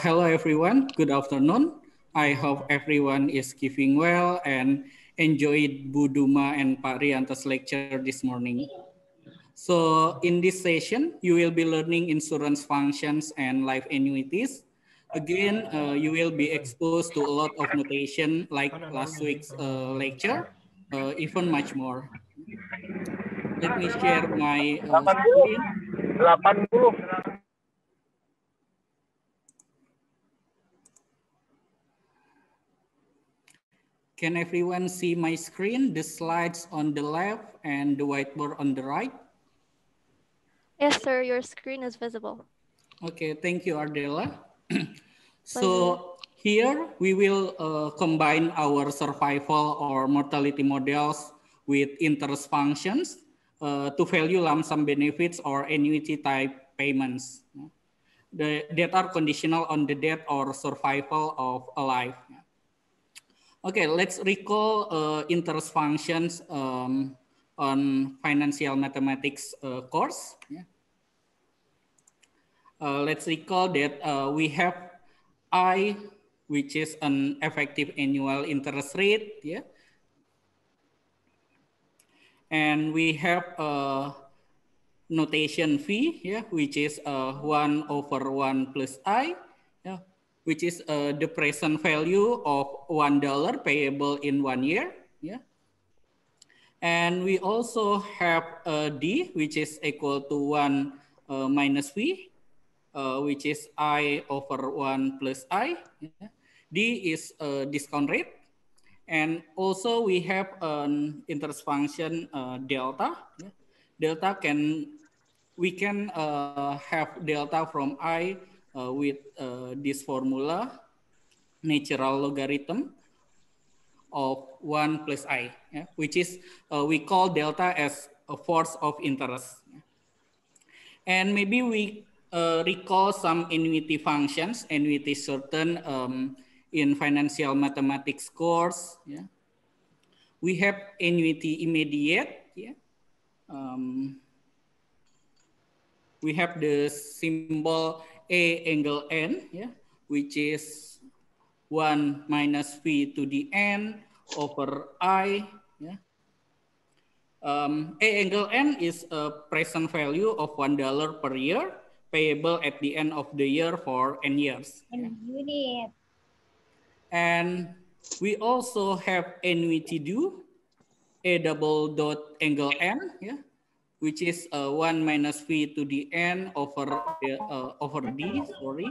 hello, everyone. Good afternoon. I hope everyone is keeping well and enjoyed Buduma and Pariantas' lecture this morning. So in this session, you will be learning insurance functions and life annuities. Again, uh, you will be exposed to a lot of notation like last week's uh, lecture, uh, even much more. Let me share my uh, screen. Can everyone see my screen? The slides on the left and the whiteboard on the right? Yes, sir. Your screen is visible. Okay, thank you, Ardela. so here we will uh, combine our survival or mortality models with interest functions uh, to value lump sum benefits or annuity type payments the, that are conditional on the death or survival of a life. Okay, let's recall uh, interest functions um, on financial mathematics uh, course. Yeah. Uh, let's recall that uh, we have I, which is an effective annual interest rate. Yeah. And we have a uh, notation V, yeah, which is uh, 1 over 1 plus I which is uh, the present value of one dollar payable in one year. Yeah. And we also have D, which is equal to one uh, minus V, uh, which is I over one plus I. Yeah. D is a discount rate. And also we have an interest function uh, delta. Yeah. Delta can, we can uh, have delta from I uh, with uh, this formula natural logarithm of 1 plus i, yeah, which is uh, we call delta as a force of interest. And maybe we uh, recall some annuity functions, annuity certain um, in financial mathematics course. Yeah. We have annuity immediate. Yeah. Um, we have the symbol A angle n, yeah, which is 1 minus v to the n over i. Yeah. Um, a angle n is a present value of $1 per year, payable at the end of the year for n years. N yeah. And we also have annuity due, a double dot angle n, yeah, which is uh, 1 minus v to the n over, uh, uh over d, sorry.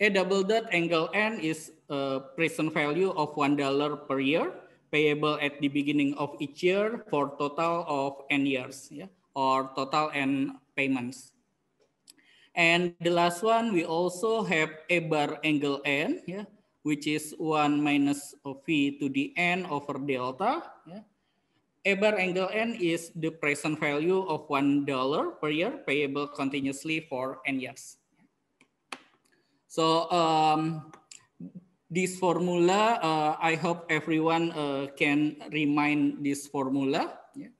A double dot angle n is a uh, present value of $1 per year, payable at the beginning of each year for total of n years, yeah, or total n payments. And the last one, we also have a bar angle n, yeah, which is 1 minus v to the n over delta. Yeah. EBAR angle N is the present value of $1 per year payable continuously for N years. So um, this formula, uh, I hope everyone uh, can remind this formula yeah,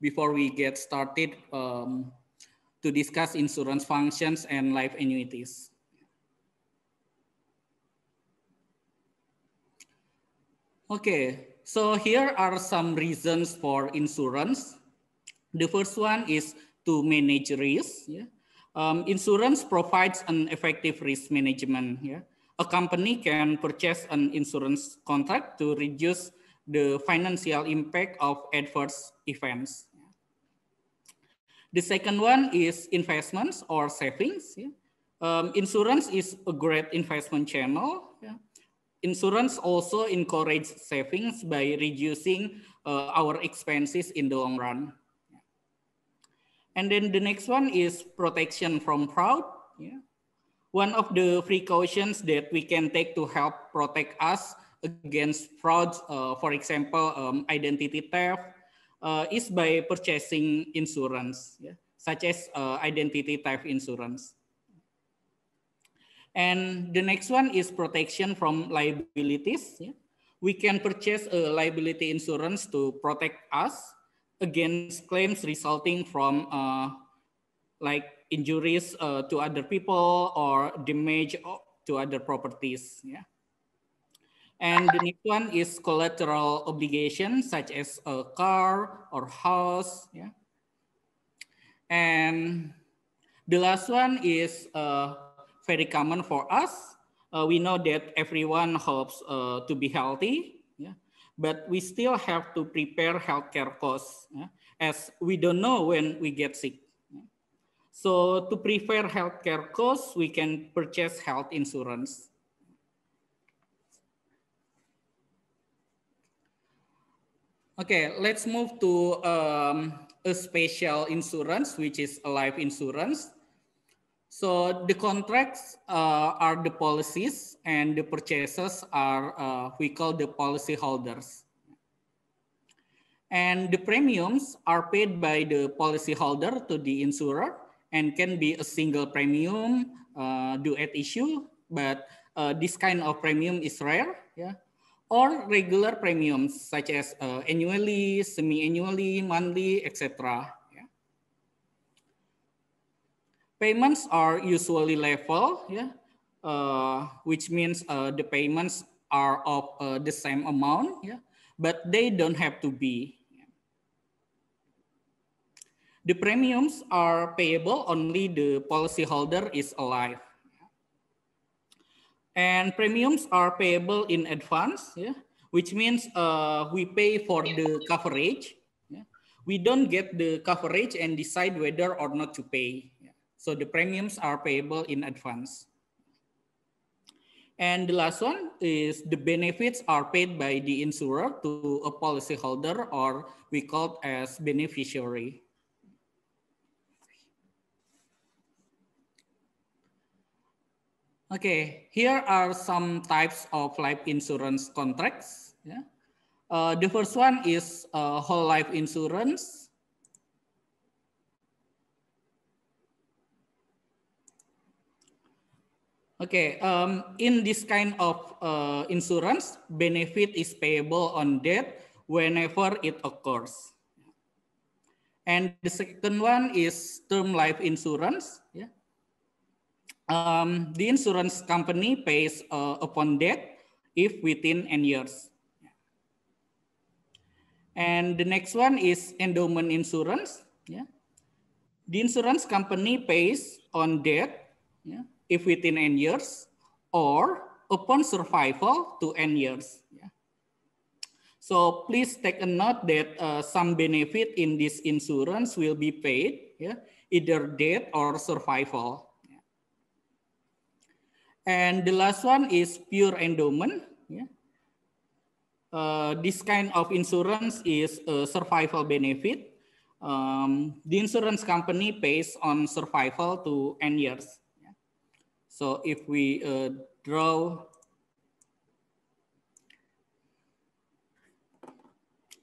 before we get started um, to discuss insurance functions and life annuities. Okay, so here are some reasons for insurance. The first one is to manage risk. Yeah. Um, insurance provides an effective risk management. Yeah. A company can purchase an insurance contract to reduce the financial impact of adverse events. The second one is investments or savings. Yeah. Um, insurance is a great investment channel Insurance also encourages savings by reducing uh, our expenses in the long run. And then the next one is protection from fraud. Yeah. One of the precautions that we can take to help protect us against frauds, uh, for example, um, identity theft, uh, is by purchasing insurance, yeah, such as uh, identity theft insurance. And the next one is protection from liabilities. We can purchase a liability insurance to protect us against claims resulting from uh, like injuries uh, to other people or damage to other properties. Yeah. And the next one is collateral obligations such as a car or house. Yeah. And the last one is uh, very common for us. Uh, we know that everyone hopes uh, to be healthy, yeah? but we still have to prepare healthcare costs yeah? as we don't know when we get sick. Yeah? So to prepare healthcare costs, we can purchase health insurance. Okay, let's move to um, a special insurance, which is a life insurance. So the contracts uh, are the policies and the purchases are, uh, we call the policy holders. And the premiums are paid by the policyholder to the insurer and can be a single premium uh, due at issue, but uh, this kind of premium is rare, yeah. Or regular premiums such as uh, annually, semi-annually, monthly, etc. Payments are usually level, yeah, uh, which means uh, the payments are of uh, the same amount, yeah, but they don't have to be. The premiums are payable only the policyholder is alive. And premiums are payable in advance, yeah, which means uh, we pay for the coverage. Yeah. We don't get the coverage and decide whether or not to pay. So the premiums are payable in advance. And the last one is the benefits are paid by the insurer to a policyholder or we call it as beneficiary. Okay, here are some types of life insurance contracts. Yeah. Uh, the first one is uh, whole life insurance. Okay, um, in this kind of uh, insurance, benefit is payable on death whenever it occurs. And the second one is term life insurance. Yeah. Um, the insurance company pays uh, upon death if within N years. And the next one is endowment insurance. Yeah. The insurance company pays on death yeah, if within n years or upon survival to n years. Yeah. So please take a note that uh, some benefit in this insurance will be paid, yeah, either death or survival. Yeah. And the last one is pure endowment. Yeah. Uh, this kind of insurance is a survival benefit. Um, the insurance company pays on survival to n years. So if we uh, draw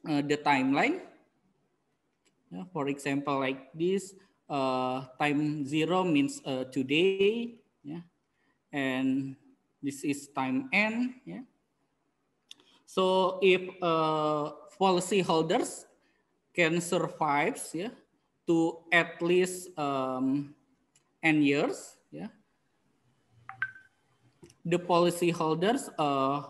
uh, the timeline, yeah, for example, like this, uh, time zero means uh, today, yeah, and this is time n, yeah. So if uh, policyholders can survive yeah, to at least um, n years, yeah, the policyholders uh,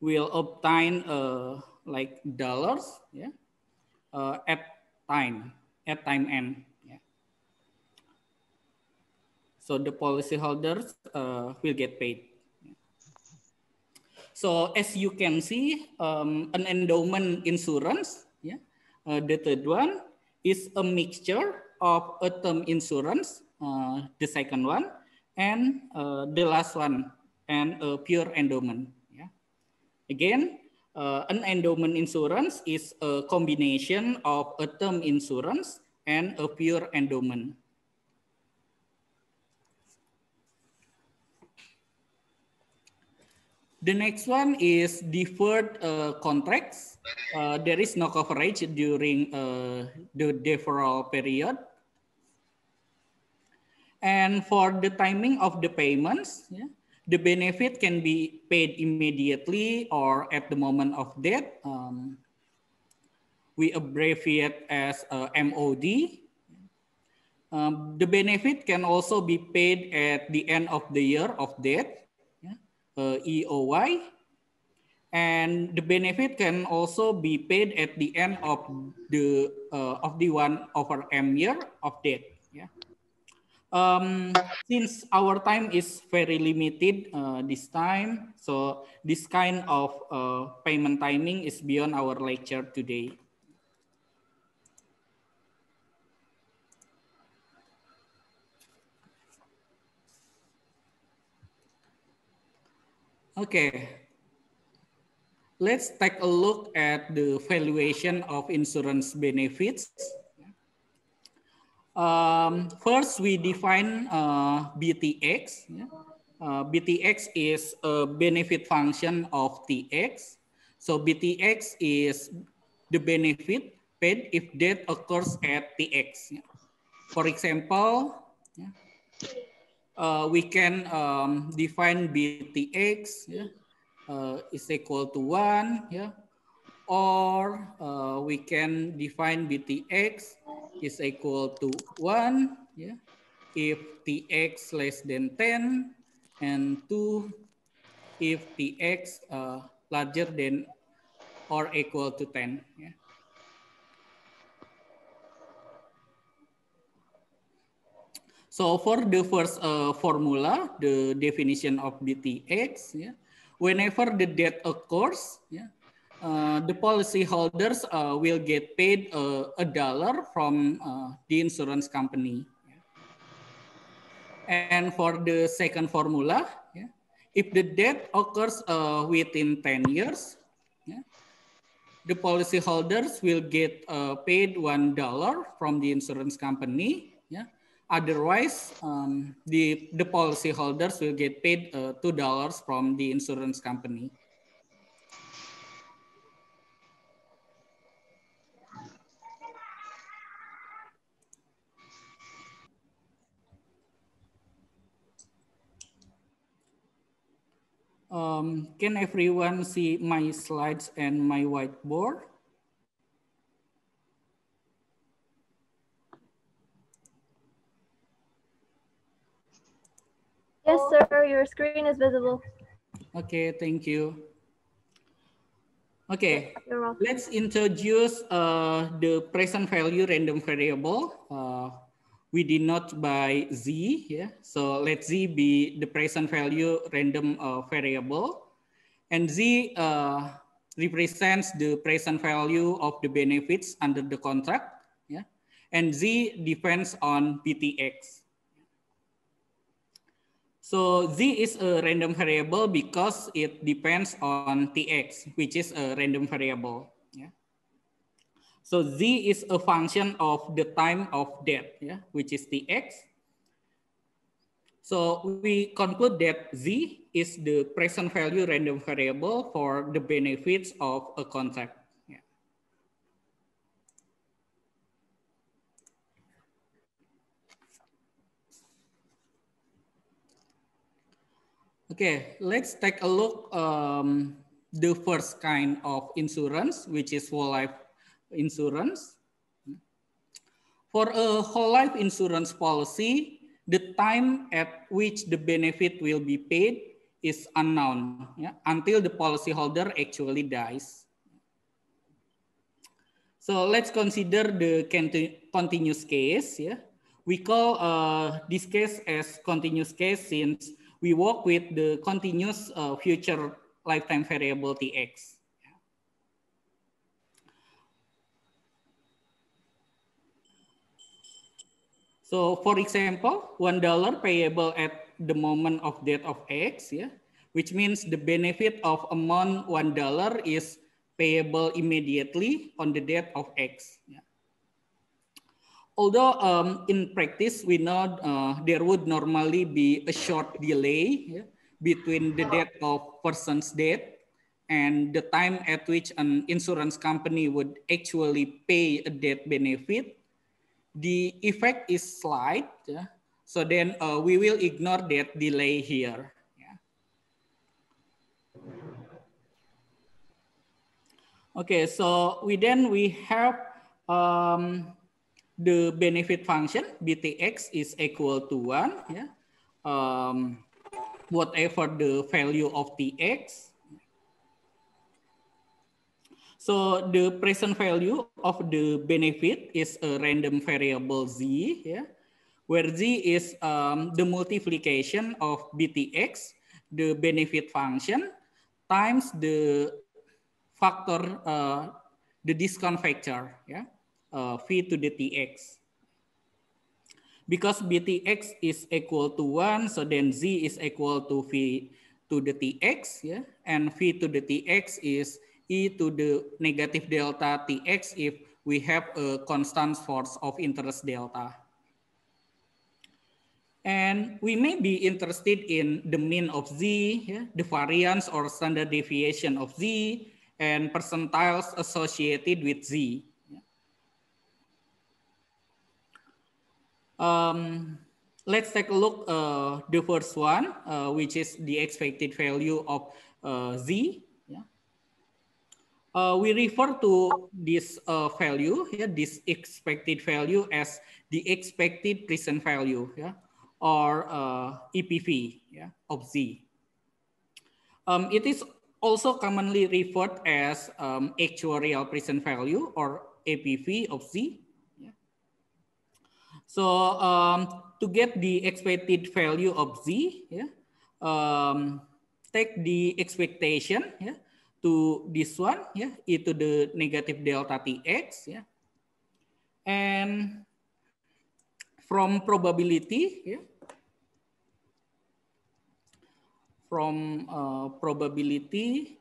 will obtain uh, like dollars yeah, uh, at time at time end. Yeah. So the policyholders uh, will get paid. Yeah. So as you can see, um, an endowment insurance, yeah, uh, the third one is a mixture of a term insurance, uh, the second one, and uh, the last one and a pure endowment. Yeah. Again, uh, an endowment insurance is a combination of a term insurance and a pure endowment. The next one is deferred uh, contracts. Uh, there is no coverage during uh, the deferral period. And for the timing of the payments, yeah, the benefit can be paid immediately or at the moment of death. Um, we abbreviate as uh, MOD. Um, the benefit can also be paid at the end of the year of death, yeah, uh, EOY. And the benefit can also be paid at the end of the uh, of the one over M year of death. Um, since our time is very limited uh, this time, so this kind of uh, payment timing is beyond our lecture today. Okay, let's take a look at the valuation of insurance benefits. Um, first, we define uh, BTX. Uh, BTX is a benefit function of TX. So BTX is the benefit paid if death occurs at TX. For example, uh, we can um, define BTX uh, is equal to 1. Yeah, or uh, we can define BTX is equal to one, yeah, if tx less than 10 and two, if tx uh, larger than or equal to 10. Yeah. So for the first uh, formula, the definition of dtx, yeah, whenever the death occurs, yeah, Uh, the policyholders uh, will get paid uh, a dollar from uh, the insurance company. And for the second formula, yeah, if the death occurs uh, within 10 years, yeah, the policyholders will get paid $1 from the insurance company. Yeah. Otherwise, um, the, the policyholders will get paid $2 from the insurance company. Um, can everyone see my slides and my whiteboard? Yes, sir, your screen is visible. Okay, thank you. Okay, let's introduce uh, the present value random variable. Uh, we denote by z. Yeah? So let z be the present value random uh, variable. And z uh, represents the present value of the benefits under the contract. Yeah? And z depends on PTX. So z is a random variable because it depends on tx, which is a random variable. So z is a function of the time of death, yeah, which is the x. So we conclude that z is the present value random variable for the benefits of a contract. Yeah. Okay, let's take a look um, the first kind of insurance, which is whole life insurance. For a whole life insurance policy, the time at which the benefit will be paid is unknown yeah, until the policyholder actually dies. So let's consider the continu continuous case. Yeah. We call uh, this case as continuous case since we work with the continuous uh, future lifetime variable Tx. So for example, $1 payable at the moment of death of X, yeah, which means the benefit of amount $1 is payable immediately on the death of X. Yeah. Although um, in practice, we know uh, there would normally be a short delay yeah, between the date of person's death and the time at which an insurance company would actually pay a death benefit the effect is slight. Yeah? So then uh, we will ignore that delay here. Yeah. Okay, so we then we have um, the benefit function btx is equal to one. Yeah. Um, whatever the value of tx So the present value of the benefit is a random variable z, yeah, where z is um, the multiplication of btx, the benefit function, times the factor, uh, the discount factor, yeah, uh, v to the tx. Because btx is equal to one, so then z is equal to v to the tx, yeah, and v to the tx is e to the negative delta tx if we have a constant force of interest delta. And we may be interested in the mean of z, yeah, the variance or standard deviation of z, and percentiles associated with z. Um, let's take a look uh, the first one, uh, which is the expected value of uh, z uh, we refer to this uh, value here, yeah, this expected value as the expected present value, yeah, or uh, EPV yeah, of Z. Um, it is also commonly referred as um, actuarial present value or APV of Z. Yeah. So um, to get the expected value of Z, yeah, um, take the expectation, yeah, to this one, yeah, e the negative delta Tx, yeah. And from probability, yeah, from uh, probability,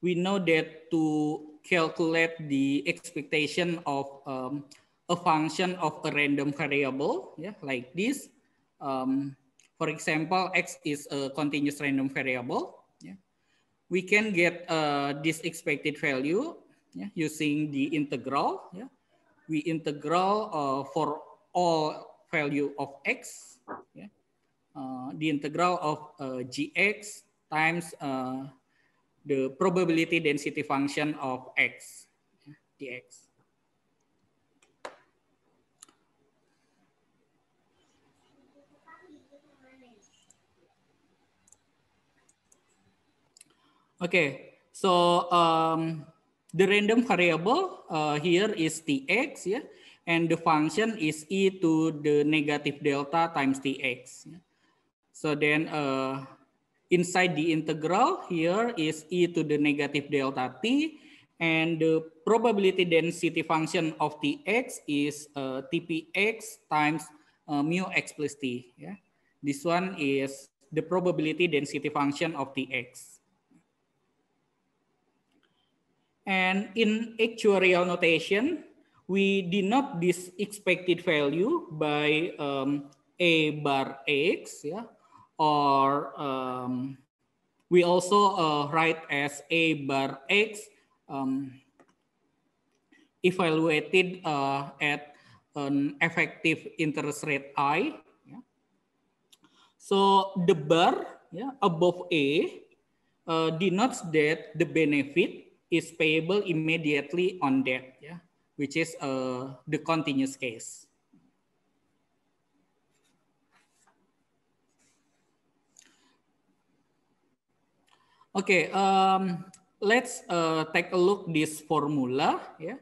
we know that to calculate the expectation of um, a function of a random variable, yeah, like this. Um, for example, x is a continuous random variable. we can get uh, this expected value yeah, using the integral. Yeah. We integral uh, for all value of x. Yeah. Uh, the integral of uh, gx times uh, the probability density function of x, yeah, dx. Okay, so um, the random variable uh, here is tx, yeah, and the function is e to the negative delta times tx. Yeah? So then uh, inside the integral here is e to the negative delta t, and the probability density function of tx is uh, tpx times uh, mu x plus t. Yeah? This one is the probability density function of tx. And in actuarial notation, we denote this expected value by um, a bar x, yeah, or um, we also uh, write as a bar x um, evaluated uh, at an effective interest rate i. Yeah. So the bar yeah, above a uh, denotes that the benefit is payable immediately on debt, yeah, which is uh, the continuous case. Okay, um, let's uh, take a look this formula. Yeah,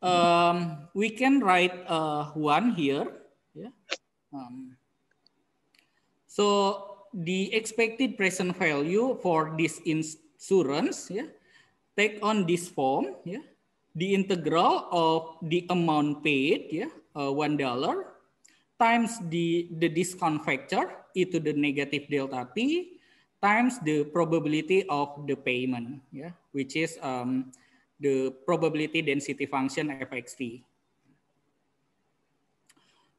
um, we can write uh, one here. Yeah. Um, so the expected present value for this insurance yeah, take on this form, yeah, the integral of the amount paid, yeah, uh, one dollar, times the the discount factor e to the negative delta t, times the probability of the payment, yeah, which is um, the probability density function fxt.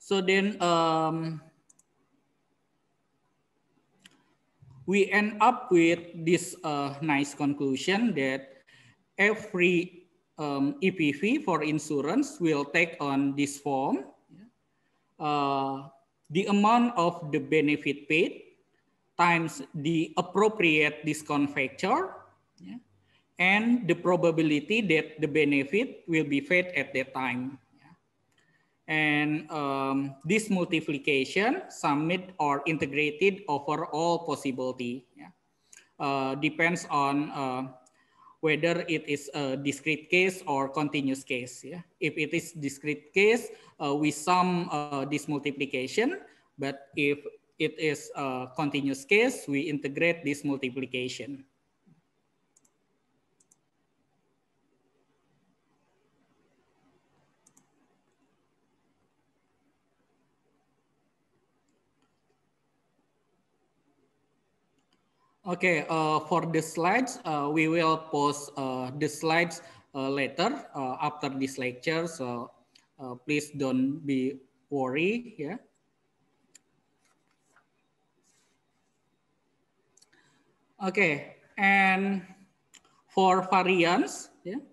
So then um, we end up with this uh, nice conclusion that every um, EPV for insurance will take on this form. Uh, the amount of the benefit paid times the appropriate discount factor yeah, and the probability that the benefit will be paid at that time. Yeah. And um, this multiplication summed or integrated over all possibility. Yeah. Uh, depends on uh, whether it is a discrete case or continuous case. Yeah? If it is discrete case, uh, we sum uh, this multiplication, but if it is a continuous case, we integrate this multiplication. Okay, uh, for the slides, uh, we will post uh, the slides uh, later uh, after this lecture. So uh, please don't be worried. Yeah. Okay, and for variance, yeah,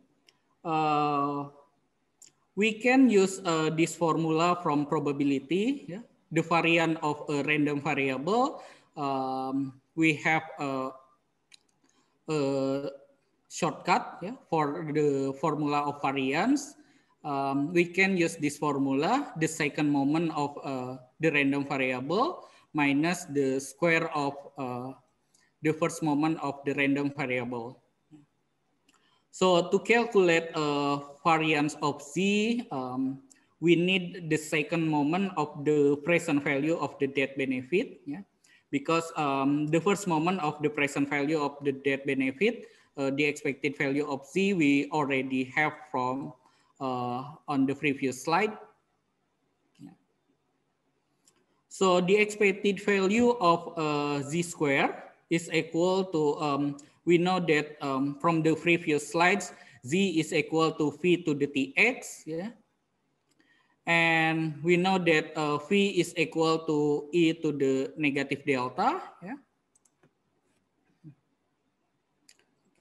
we can use this formula from probability. Yeah, the variance of a random variable. Um, we have a, a shortcut yeah, for the formula of variance. Um, we can use this formula, the second moment of uh, the random variable minus the square of uh, the first moment of the random variable. So to calculate a variance of z, um, we need the second moment of the present value of the debt benefit. Yeah because um, the first moment of the present value of the debt benefit, uh, the expected value of Z we already have from uh, on the previous slide. So the expected value of uh, Z square is equal to, um, we know that um, from the previous slides, Z is equal to V to the TX. Yeah. And we know that uh, V is equal to E to the negative delta. Yeah.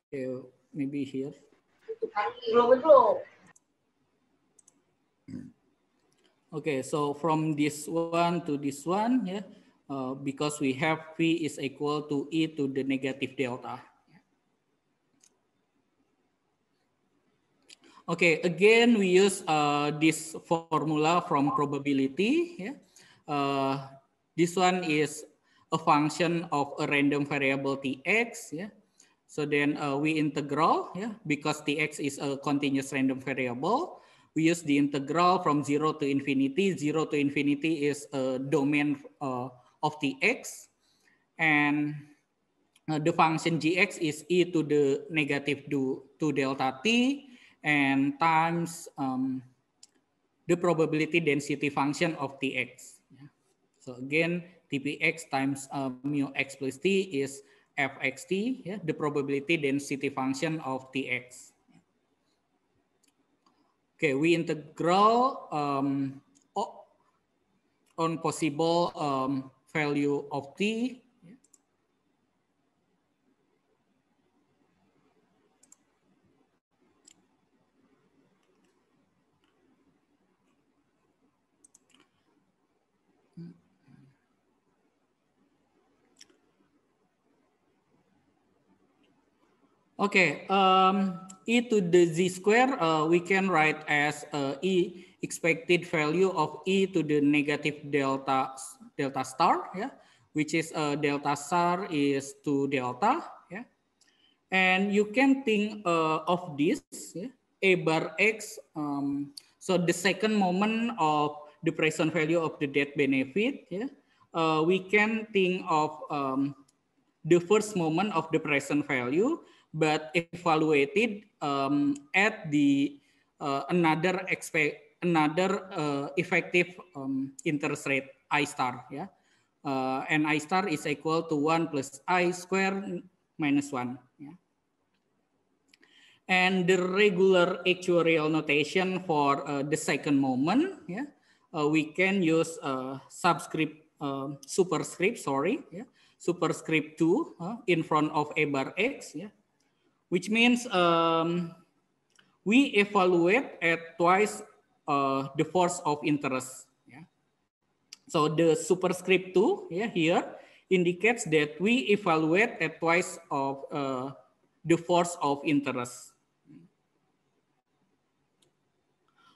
Okay, maybe here. Okay, so from this one to this one, yeah, uh, because we have V is equal to E to the negative delta. Okay, again, we use uh, this formula from probability. Yeah? Uh, this one is a function of a random variable tx. Yeah? So then uh, we integral yeah? because tx is a continuous random variable. We use the integral from 0 to infinity. 0 to infinity is a domain uh, of tx. And uh, the function gx is e to the negative 2 to delta t and times um, the probability density function of Tx. So again, Tpx times uh, mu x plus t is fxt, yeah, the probability density function of Tx. Okay, we integral um, on possible um, value of t Okay, um, e to the z square, uh, we can write as uh, e expected value of e to the negative delta delta star, yeah, which is uh, delta star is 2 delta, yeah. And you can think uh, of this, yeah, a bar x, um, so the second moment of the present value of the debt benefit, yeah, uh, we can think of um, the first moment of the present value, but evaluated um, at the uh, another expect another uh, effective um, interest rate I star. Yeah, uh, and I star is equal to one plus I square minus one. Yeah. And the regular actuarial notation for uh, the second moment, yeah, uh, we can use uh, subscript um, superscript, sorry, yeah, superscript two in front of a bar x, yeah, which means um, we evaluate at twice uh, the force of interest. Yeah. So the superscript 2 yeah, here indicates that we evaluate at twice of uh, the force of interest.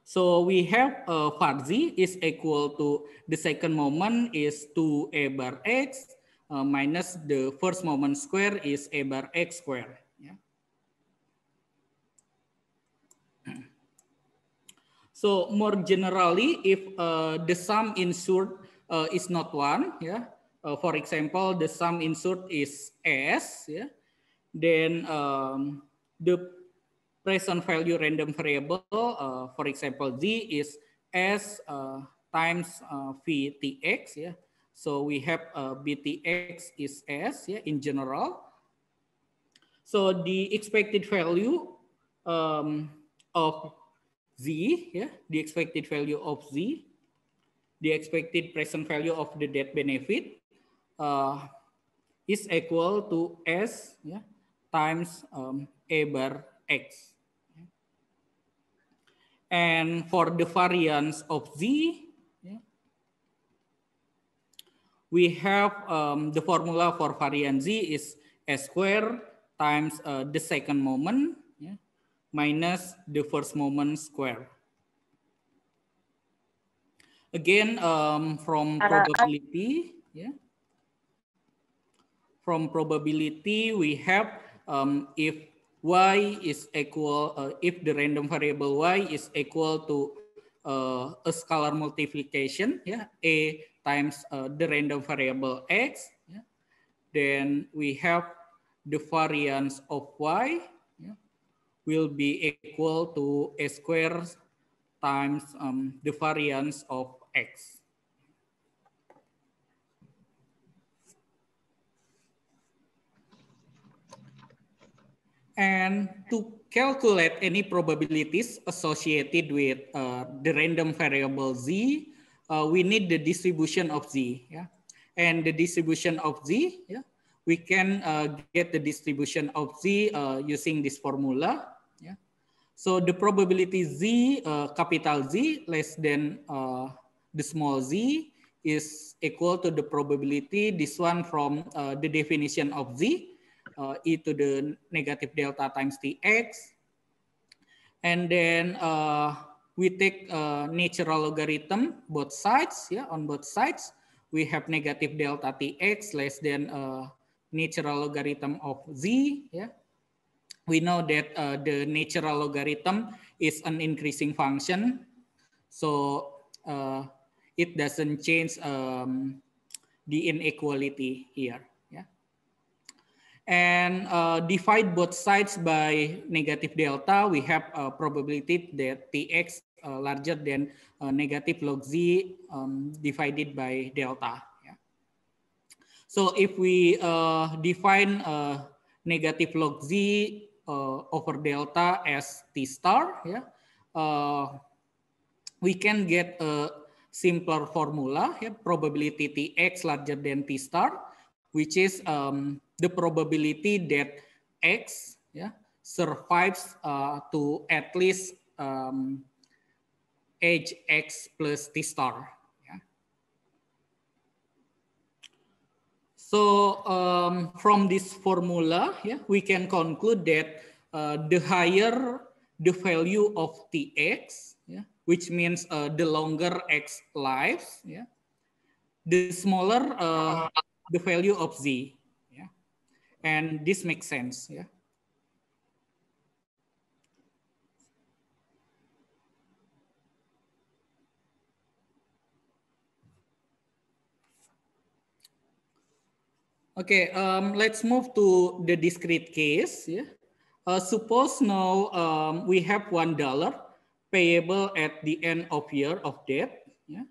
So we have uh, z is equal to the second moment is 2a bar x uh, minus the first moment square is a bar x square. So more generally, if uh, the sum insured uh, is not one, yeah. Uh, for example, the sum insured is S, yeah. Then um, the present value random variable, uh, for example, Z is S uh, times uh, VTX, yeah. So we have BTX is S, yeah, in general. So the expected value um, of Z, yeah, the expected value of Z, the expected present value of the debt benefit uh, is equal to S yeah, times um, A bar X. And for the variance of Z, we have um, the formula for variance Z is S square times uh, the second moment minus the first moment square. Again, um, from probability, yeah. From probability, we have um, if y is equal, uh, if the random variable y is equal to uh, a scalar multiplication, yeah, a times uh, the random variable x, yeah, then we have the variance of y will be equal to a square times um, the variance of x. And to calculate any probabilities associated with uh, the random variable z, uh, we need the distribution of z. Yeah? And the distribution of z, yeah? we can uh, get the distribution of z uh, using this formula. So the probability Z, uh, capital Z less than uh, the small z is equal to the probability, this one from uh, the definition of Z, uh, e to the negative delta times Tx. And then uh, we take uh, natural logarithm both sides, yeah, on both sides. We have negative delta Tx less than natural logarithm of Z, yeah we know that uh, the natural logarithm is an increasing function. So uh, it doesn't change um, the inequality here. Yeah. And uh, divide both sides by negative delta, we have a probability that Tx uh, larger than uh, negative log z um, divided by delta. Yeah. So if we uh, define negative log z uh, over delta as T star, ya, uh, we can get a simpler formula, ya, probability x larger than T star, which is um, the probability that X ya, survives uh, to at least um, age X plus T star. So um, from this formula, yeah, we can conclude that uh, the higher the value of tx, yeah, which means uh, the longer x lives, yeah, the smaller uh, the value of z. Yeah. And this makes sense. Yeah. Okay, um, let's move to the discrete case. Yeah? Uh, suppose now um, we have one dollar payable at the end of year of debt. Yeah?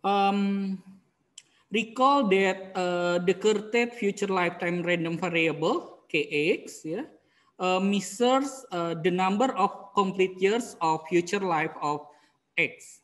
Um, recall that uh, the curtailed future lifetime random variable kx yeah, uh, measures uh, the number of complete years of future life of x.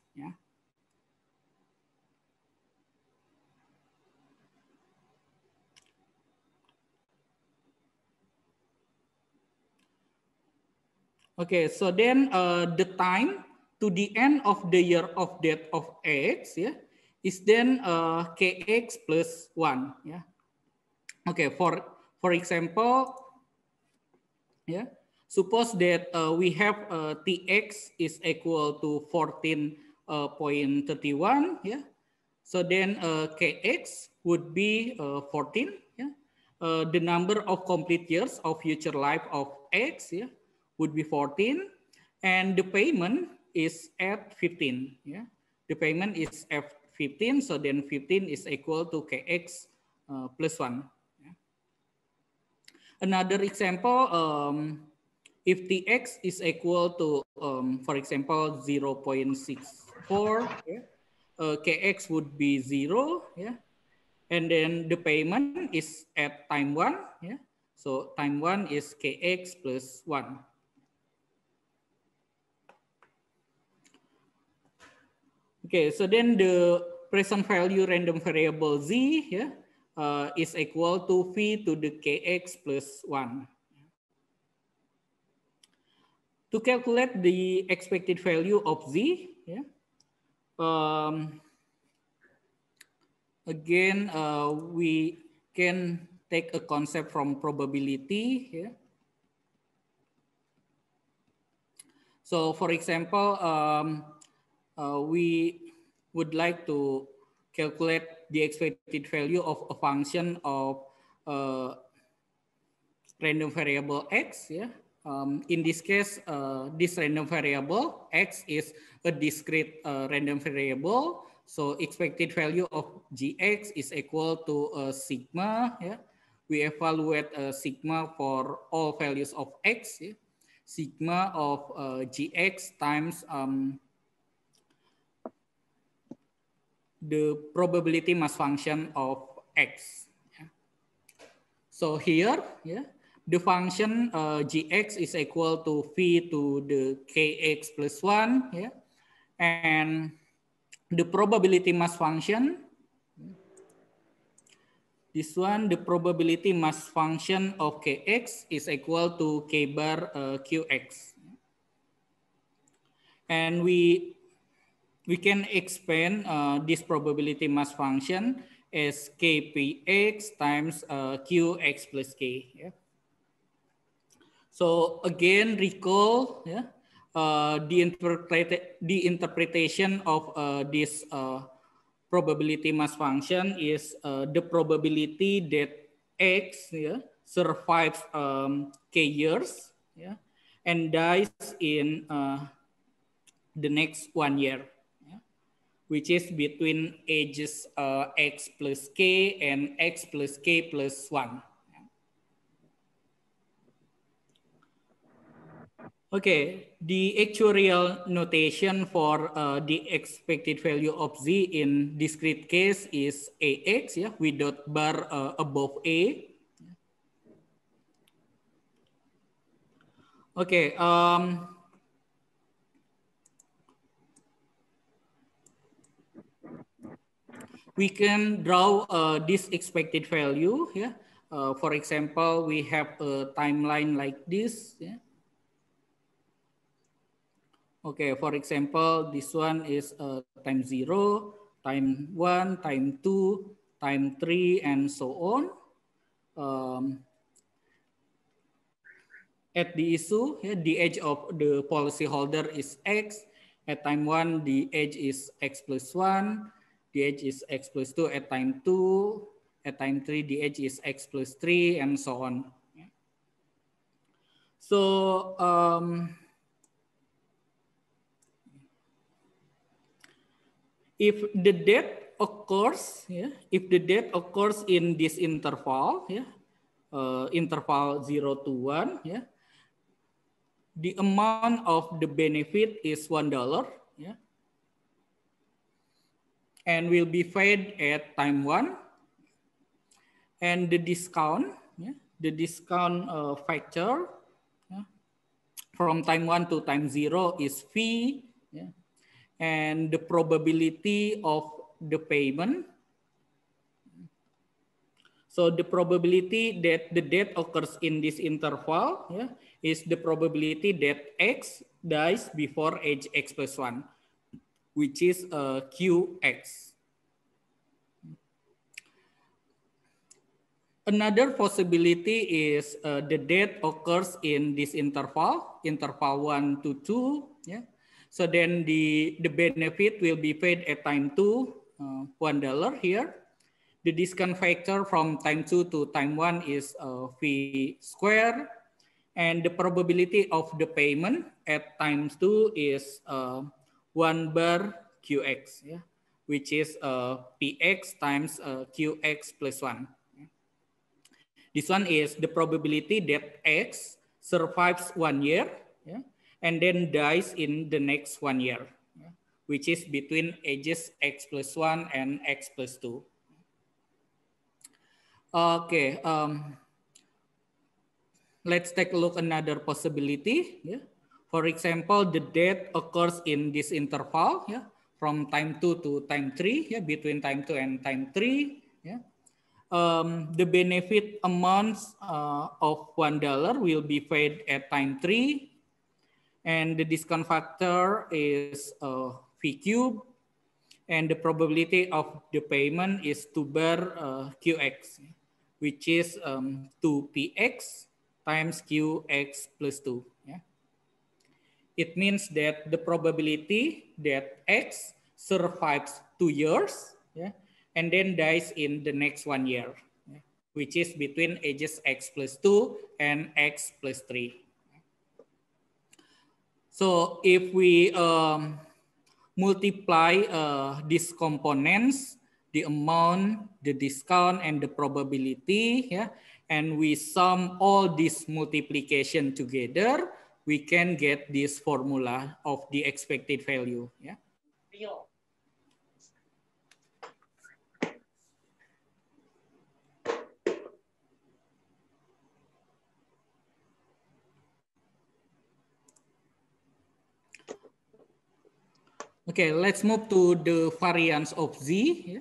Okay, so then uh, the time to the end of the year of death of x yeah, is then uh, kx plus 1. Yeah. Okay, for, for example, yeah, suppose that uh, we have uh, tx is equal to 14.31. Uh, yeah. So then uh, kx would be uh, 14. Yeah. the number of complete years of future life of x. Yeah would be 14 and the payment is at 15. Yeah, the payment is at 15. So then 15 is equal to kx uh, plus 1. Another example, um, if tx is equal to, um, for example, 0 0.64, yeah, uh, kx would be 0. Yeah. And then the payment is at time 1. Yeah. So time 1 is kx plus 1. Okay, so then the present value random variable z yeah, uh, is equal to v to the kx plus 1. To calculate the expected value of z, yeah, um, again, uh, we can take a concept from probability. Yeah. So for example, um, uh, we would like to calculate the expected value of a function of uh, random variable x. Yeah. Um, in this case, uh, this random variable x is a discrete uh, random variable. So expected value of gx is equal to uh, sigma. Yeah. We evaluate uh, sigma for all values of x. Yeah. Sigma of gx times um, the probability mass function of x. So here, yeah, the function uh, gx is equal to v to the kx plus one, yeah, and the probability mass function, this one, the probability mass function of kx is equal to k bar uh, qx. And we we can expand uh, this probability mass function as kpx times uh, qx plus k. Yeah. So again, recall yeah, uh, the, interpreta the interpretation of uh, this uh, probability mass function is uh, the probability that x yeah, survives um, k years yeah, and dies in uh, the next one year which is between ages uh, x plus k and x plus k plus 1. Okay, the actuarial notation for uh, the expected value of z in discrete case is ax, yeah, with dot bar uh, above a. Okay, um, we can draw uh, this expected value here. Yeah? Uh, for example, we have a timeline like this. Yeah? Okay, for example, this one is uh, time zero, time one, time two, time three, and so on. Um, at the issue, yeah, the age of the policyholder is X. At time one, the age is X plus one dH is X plus 2 at time 2, at time 3 dH is X plus 3, and so on. So, um, if the death occurs, yeah, if the death occurs in this interval, yeah, uh, interval 0 to 1, yeah, the amount of the benefit is $1, and will be paid at time one. And the discount, yeah, the discount uh, factor yeah, from time one to time zero is phi, yeah, and the probability of the payment. So the probability that the death occurs in this interval yeah, is the probability that x dies before age x plus 1 which is uh, Qx. Another possibility is uh, the date occurs in this interval, interval 1 to 2. Yeah? So then the, the benefit will be paid at time 2, uh, $1 here. The discount factor from time 2 to time 1 is uh, phi square. And the probability of the payment at times 2 is uh, 1 bar qx, yeah, which is uh, px times uh, qx plus 1. This one is the probability that x survives one year yeah, and then dies in the next one year, yeah, which is between ages x plus 1 and x plus 2. Okay, um, let's take a look another possibility. Yeah for example, the date occurs in this interval yeah, from time 2 to time 3, yeah, between time 2 and time 3. Yeah. Um, the benefit amounts uh, of $1 will be paid at time 3. And the discount factor is uh, V cube. And the probability of the payment is to bear uh, QX, which is um, 2PX times QX plus 2 it means that the probability that X survives two years yeah, and then dies in the next one year, yeah, which is between ages X plus 2 and X plus 3. So if we um, multiply uh, these components, the amount, the discount, and the probability, yeah, and we sum all this multiplication together, we can get this formula of the expected value. Yeah. Ya. Okay, let's move to the variance of z. Ya.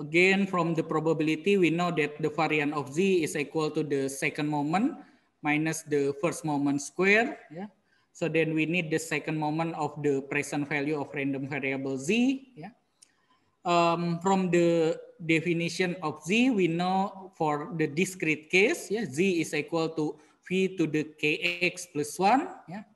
Again, from the probability, we know that the variance of z is equal to the second moment minus the first moment square. Yeah. So then we need the second moment of the present value of random variable z. Yeah. Um, from the definition of z, we know for the discrete case, yeah, z is equal to v to the kx plus one, Yeah.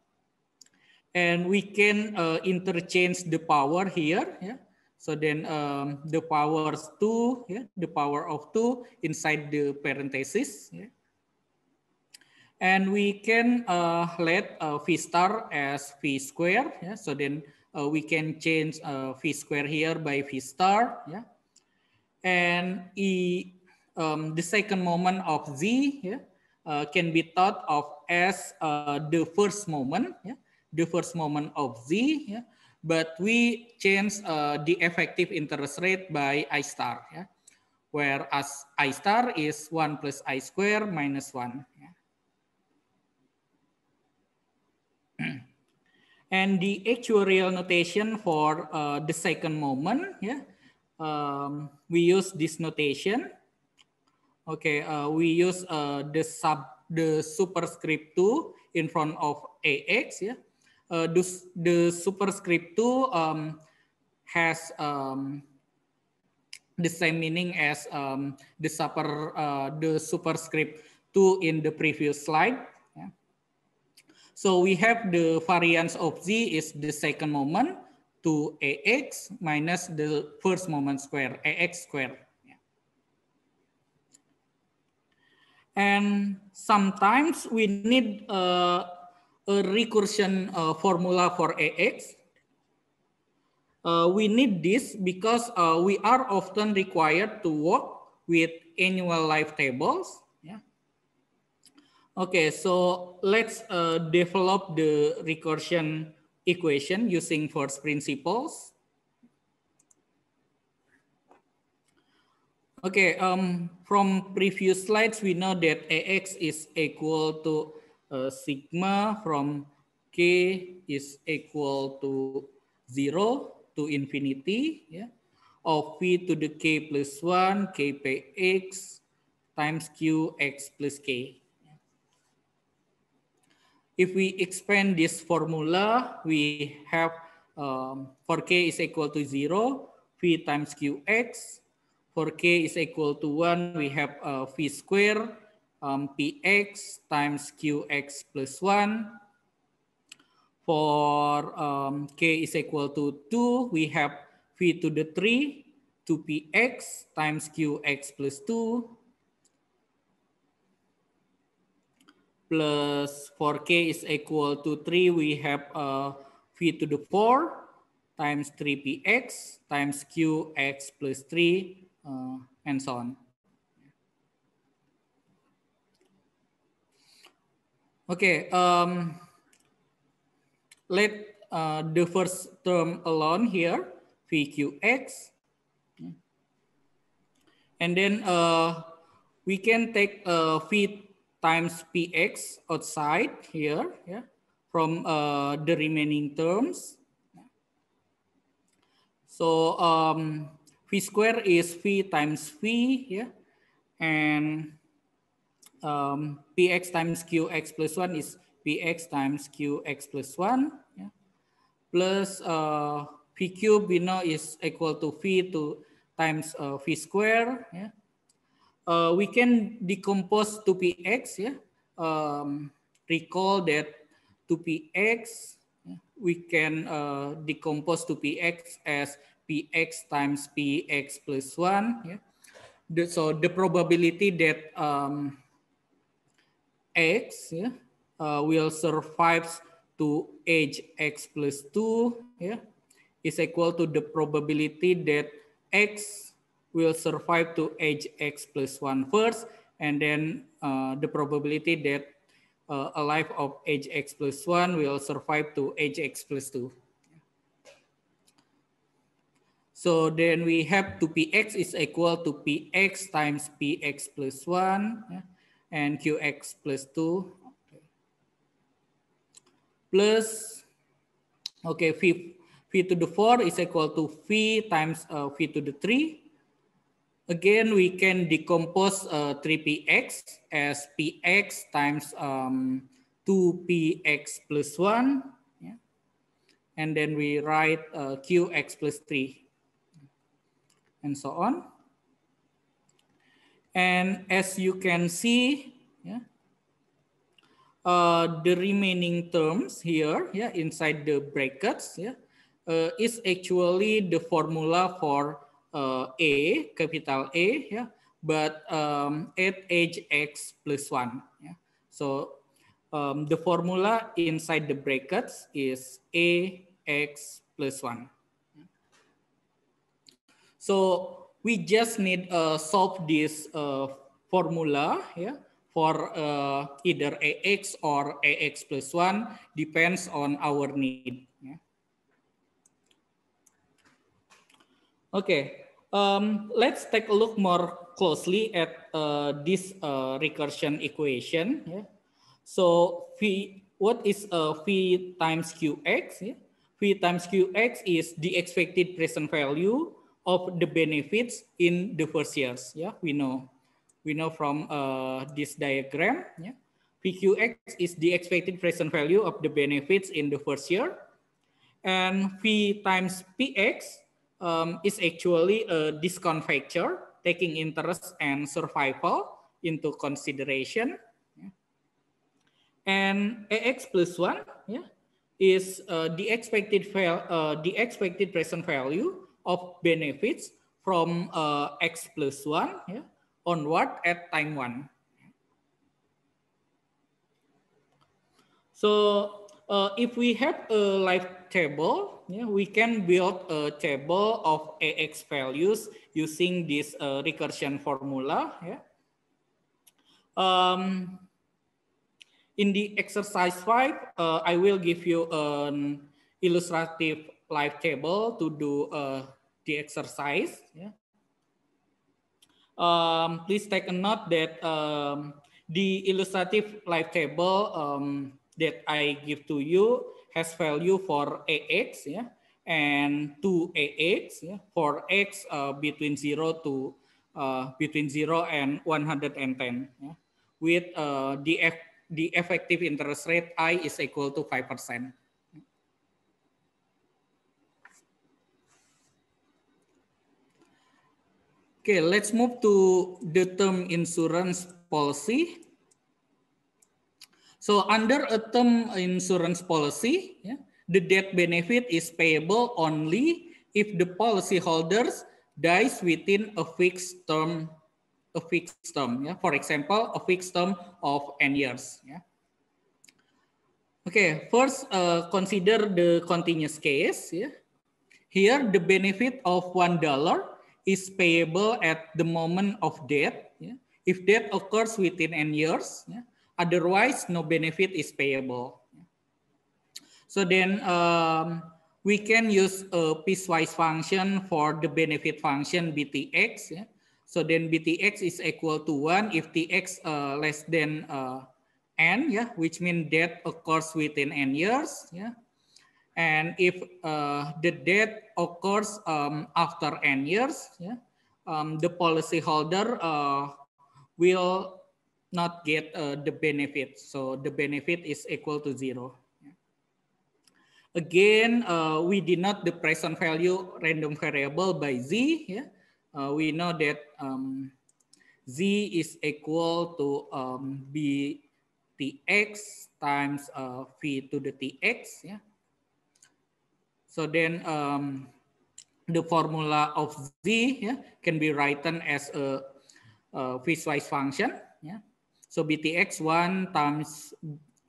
And we can uh, interchange the power here. Yeah. So then um, the powers two, yeah, the power of two inside the parenthesis. Yeah. And we can uh, let uh, phi star as phi square. Yeah? So then uh, we can change uh, phi square here by phi star. Yeah? And e, um, the second moment of z yeah, uh, can be thought of as uh, the first moment. Yeah? The first moment of z. Yeah? But we change uh, the effective interest rate by i star. Yeah? Whereas i star is 1 plus i square minus 1. Yeah? And the actuarial notation for uh, the second moment, yeah, um, we use this notation. Okay, uh, we use uh, the sub the superscript 2 in front of AX. Yeah, uh, the superscript 2 um, has um, the same meaning as um, the super uh, the superscript 2 in the previous slide. So we have the variance of z is the second moment to ax minus the first moment square, ax square. And sometimes we need uh, a recursion uh, formula for ax. Uh, we need this because uh, we are often required to work with annual life tables Okay, so let's uh, develop the recursion equation using first principles. Okay, um, from previous slides, we know that AX is equal to uh, sigma from K is equal to zero to infinity yeah, of V to the K plus 1 KPX times Q X plus K. If we expand this formula, we have um, 4k is equal to 0, v times qx. 4k is equal to 1, we have uh, v square um, px times qx plus 1. For um, k is equal to 2, we have v to the 3, 2px times qx plus 2. plus 4k is equal to 3, we have a uh, v to the 4 times 3px times qx plus 3 uh, and so on. Okay, um, let uh, the first term alone here, vqx. And then uh, we can take uh, v times px outside here yeah, from uh, the remaining terms. So um, v square is v times v yeah, and um, px times qx plus 1 is px times qx plus 1 yeah, plus uh, v cube we know is equal to v to times uh, v square yeah, uh, we can decompose 2px. Yeah, um, recall that 2px we can uh, decompose 2px as px times px plus one. Yeah, the, so the probability that um, x yeah uh, will survive to age x plus two yeah is equal to the probability that x will survive to age x plus 1 first, and then uh, the probability that uh, a life of age x plus 1 will survive to age x plus 2. So then we have 2px is equal to px times px plus 1 and qx plus 2 plus okay v, v to the 4 is equal to v times uh, v to the 3 Again, we can decompose uh, 3px as px times um, 2px plus 1. Yeah. And then we write uh, qx plus 3 and so on. And as you can see, yeah, uh, the remaining terms here yeah, inside the brackets yeah, uh, is actually the formula for uh, A, capital A, yeah, but um, at age X plus one. Yeah. So um, the formula inside the brackets is AX plus one. So we just need uh, solve this uh, formula yeah, for uh, either AX or AX plus one depends on our need. Okay, um, let's take a look more closely at uh, this uh, recursion equation. Yeah. So v what is uh, phi times qx? Yeah? times qx is the expected present value of the benefits in the first years. Yeah, we know, we know from uh, this diagram. Yeah. PQX is the expected present value of the benefits in the first year. And v times PX um, is actually a discount factor, taking interest and survival into consideration. And AX plus one yeah, is uh, the, expected uh, the expected present value of benefits from uh, X plus one yeah, onward at time one. So uh, if we have a life table, yeah, we can build a table of AX values using this uh, recursion formula. Yeah. Um, in the exercise five, uh, I will give you an illustrative live table to do uh, the exercise. Yeah. Um, please take a note that um, the illustrative live table um, that I give to you has value for ax ya and 2ax ya for x uh, between 0 to uh, between 0 and 110 ya with uh, the f the effective interest rate i is equal to 5%. Okay, let's move to the term insurance policy. So under a term insurance policy, yeah, the death benefit is payable only if the policyholders dies within a fixed term, a fixed term. Yeah? For example, a fixed term of n years. Yeah? Okay, first uh, consider the continuous case. Yeah? Here, the benefit of $1 is payable at the moment of death. Yeah? If death occurs within n years, yeah? Otherwise, no benefit is payable. So then um, we can use a piecewise function for the benefit function btx. So then btx is equal to 1 if tx uh, less than uh, n, yeah, which means that occurs within n years. Yeah? And if uh, the death occurs um, after n years, yeah, um, the policyholder uh, will not get uh, the benefit. So the benefit is equal to zero. Again, uh, we denote the present value random variable by z. Yeah? Uh, we know that um, z is equal to um, b tx times uh, v to the tx. Yeah? So then um, the formula of z yeah, can be written as a, a, visualized function. So btx1 times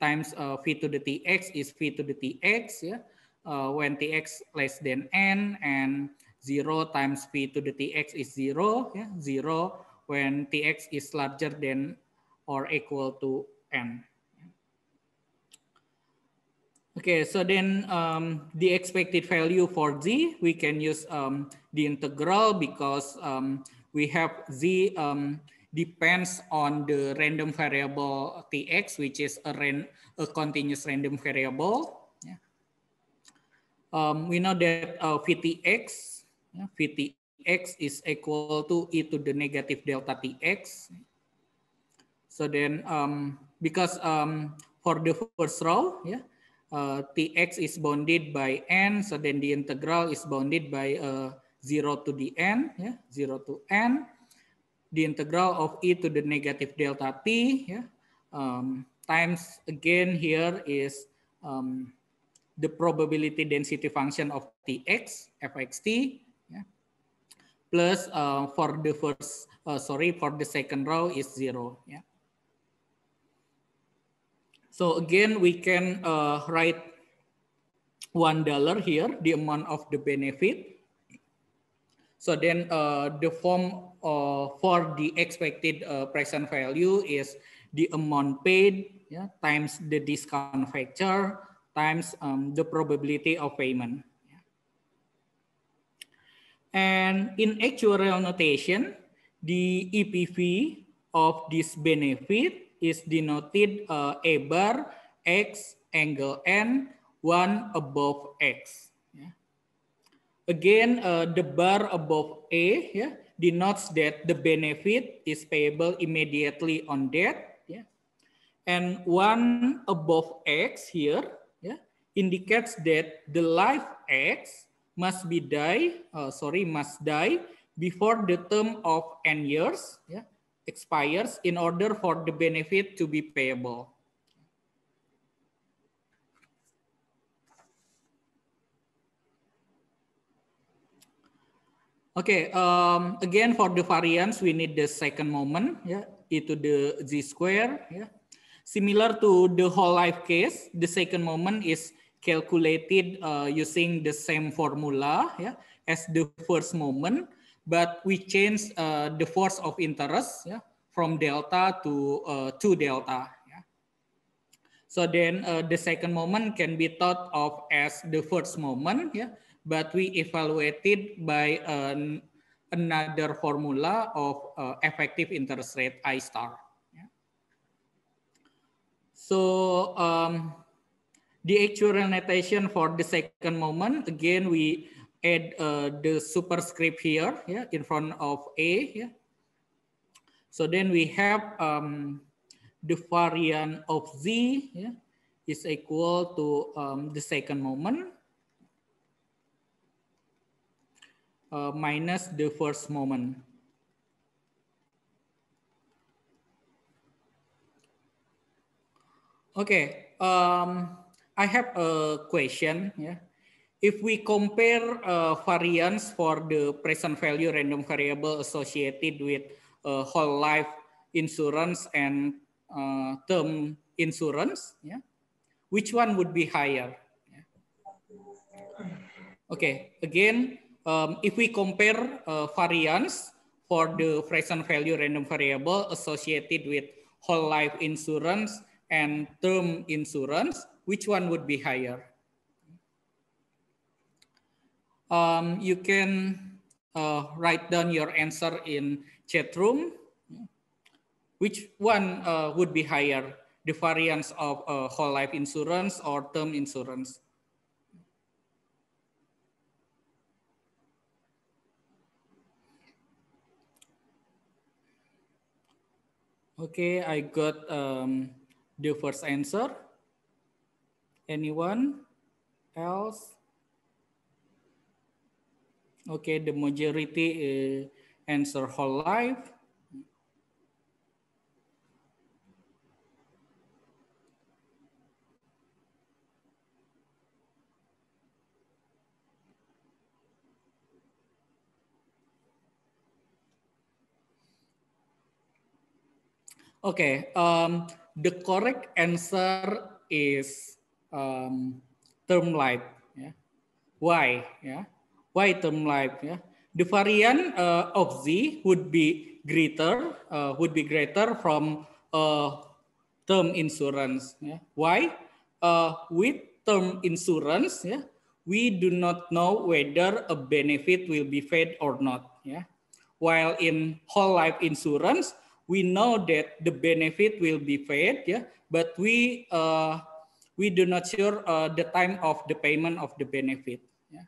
times uh, v to the tx is v to the tx ya. Uh, when tx less than n and 0 times v to the tx is 0 ya, 0 when tx is larger than or equal to n. Okay, so then um, the expected value for z, we can use um, the integral because um, we have z um, depends on the random variable tx, which is a, ran, a continuous random variable. Yeah. Um, we know that uh, vtx, yeah, vtx is equal to e to the negative delta tx. So then, um, because um, for the first row, yeah, uh, tx is bounded by n, so then the integral is bounded by uh, 0 to the n, yeah, 0 to n the integral of e to the negative delta t ya, um, times again here is um, the probability density function of tx fxt ya, plus uh, for the first uh, sorry for the second row is zero ya. So again we can uh, write one dollar here the amount of the benefit. So then uh, the form uh, for the expected uh, present value is the amount paid yeah, times the discount factor times um, the probability of payment. And in actuarial notation, the EPV of this benefit is denoted uh, A bar X angle N 1 above X. Yeah. Again, uh, the bar above A yeah, denotes that the benefit is payable immediately on debt. Yeah. And one above X here yeah, indicates that the life X must be die, uh, sorry, must die before the term of n years yeah, expires in order for the benefit to be payable. Okay, um, again for the variance, we need the second moment, yeah, itu to the z square, yeah. Similar to the whole life case, the second moment is calculated uh, using the same formula, yeah, as the first moment, but we change uh, the force of interest, yeah, from delta to uh, delta. Yeah. So then uh, the second moment can be thought of as the first moment, yeah but we evaluated by an, another formula of uh, effective interest rate I star. So um, the actual notation for the second moment, again, we add uh, the superscript here yeah, in front of A. Yeah. So then we have um, the variant of Z yeah, is equal to um, the second moment uh, minus the first moment. Okay, um, I have a question. Yeah. If we compare uh, variance for the present value random variable associated with uh, whole life insurance and uh, term insurance, yeah, which one would be higher? Yeah. Okay, again, Um, if we compare uh, variance for the present value random variable associated with whole life insurance and term insurance, which one would be higher? Um, you can uh, write down your answer in chat room. Which one uh, would be higher, the variance of uh, whole life insurance or term insurance? Okay, I got um, the first answer. Anyone else? Okay, the majority uh, answer whole life. Okay, um, the correct answer is um, term life. Yeah. Why? Yeah. Why term life? Yeah. The variant uh, of z would be greater uh, would be greater from uh, term insurance. Yeah. Why? Uh, with term insurance, yeah, we do not know whether a benefit will be paid or not. Yeah. While in whole life insurance, we know that the benefit will be paid, yeah, but we uh, we do not sure uh, the time of the payment of the benefit. Yeah.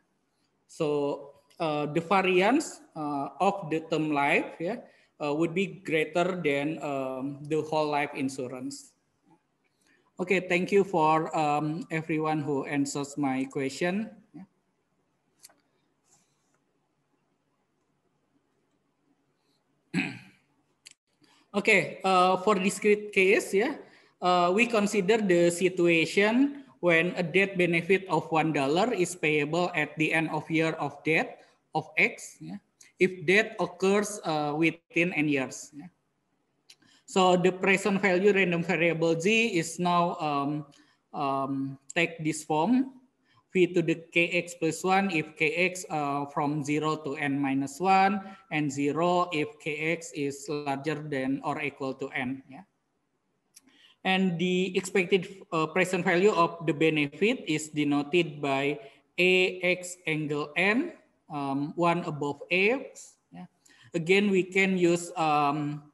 So uh, the variance uh, of the term life, yeah, uh, would be greater than um, the whole life insurance. Okay, thank you for um, everyone who answers my question. Okay, uh, for discrete case, yeah, uh, we consider the situation when a debt benefit of one dollar is payable at the end of year of debt of X, yeah, if debt occurs uh, within n years. Yeah. So the present value random variable z is now um, um, take this form v to the kx plus 1 if kx uh, from 0 to n minus 1 and 0 if kx is larger than or equal to n. Yeah. And the expected uh, present value of the benefit is denoted by ax angle n, um, 1 above x. Yeah. Again, we can use um,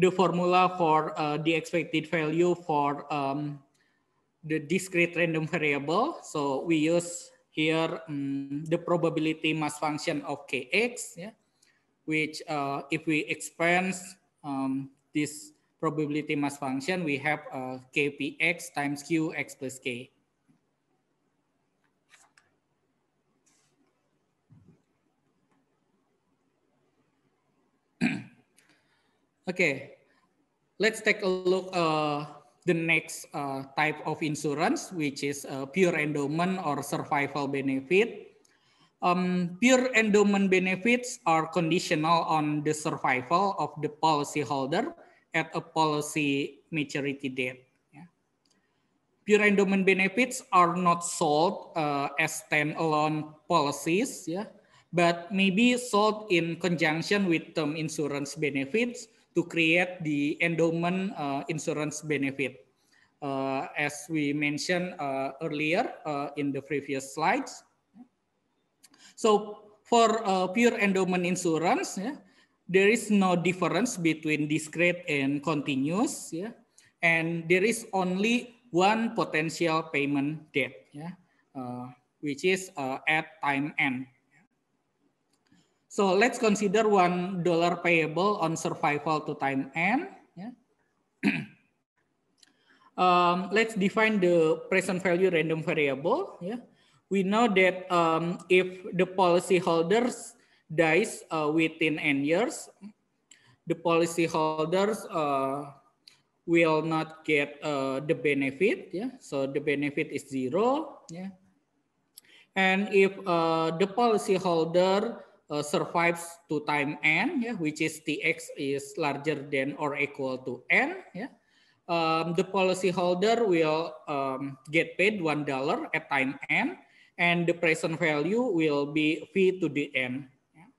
the formula for uh, the expected value for um, the discrete random variable. So we use here um, the probability mass function of kx, yeah, which uh, if we expand um, this probability mass function, we have uh, kpx times qx plus k. okay, let's take a look uh, the next uh, type of insurance, which is uh, pure endowment or survival benefit. Um, pure endowment benefits are conditional on the survival of the policyholder at a policy maturity date. Pure endowment benefits are not sold uh, as standalone policies, yeah, but may be sold in conjunction with term insurance benefits to create the endowment uh, insurance benefit. Uh, as we mentioned uh, earlier in the previous slides. So for pure endowment insurance, yeah, there is no difference between discrete and continuous. Yeah? And there is only one potential payment date, yeah? Uh, which is uh, at time n. So let's consider one dollar payable on survival to time n. Yeah. Ya. um, let's define the present value random variable. Yeah. We know that um, if the policyholders dies uh, within n years, the policyholders uh, will not get uh, the benefit. Yeah. So the benefit is zero. Yeah. And if uh, the policyholder uh, survives to time n, yeah, which is tx is larger than or equal to n, yeah, um, the policyholder will um, get paid one dollar at time n, and the present value will be v to the n. Yeah.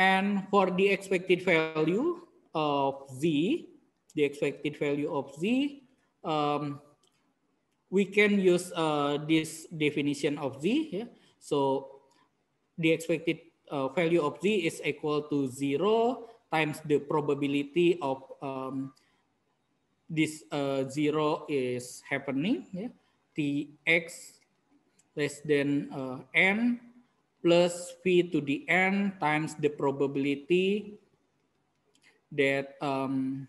And for the expected value of z, the expected value of z, um, we can use uh, this definition of z. Yeah. So the expected uh, value of z is equal to zero times the probability of um, this uh, zero is happening. Yeah? Tx less than uh, n plus v to the n times the probability that um,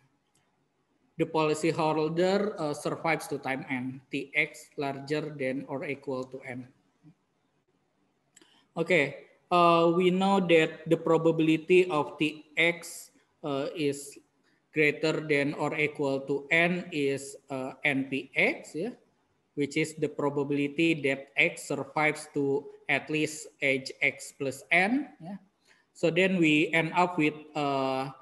the policyholder uh, survives to time n, tx larger than or equal to n. Okay, uh, we know that the probability of Tx uh, is greater than or equal to n is uh, npx, yeah? which is the probability that x survives to at least h x plus n. Yeah? So then we end up with uh,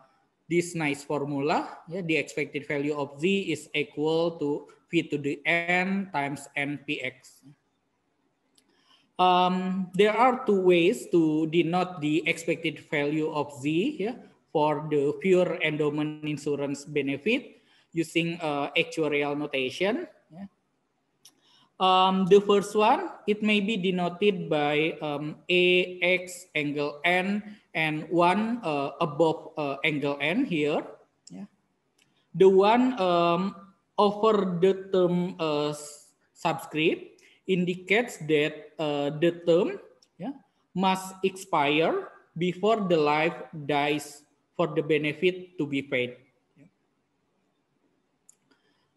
this nice formula. Yeah? The expected value of z is equal to v to the n times npx. Um, there are two ways to denote the expected value of Z yeah, for the pure endowment insurance benefit using uh, actuarial notation. Um, the first one, it may be denoted by um, AX angle N and one uh, above uh, angle N here. Yeah. The one um, over the term uh, subscript indicates that uh, the term yeah, must expire before the life dies for the benefit to be paid.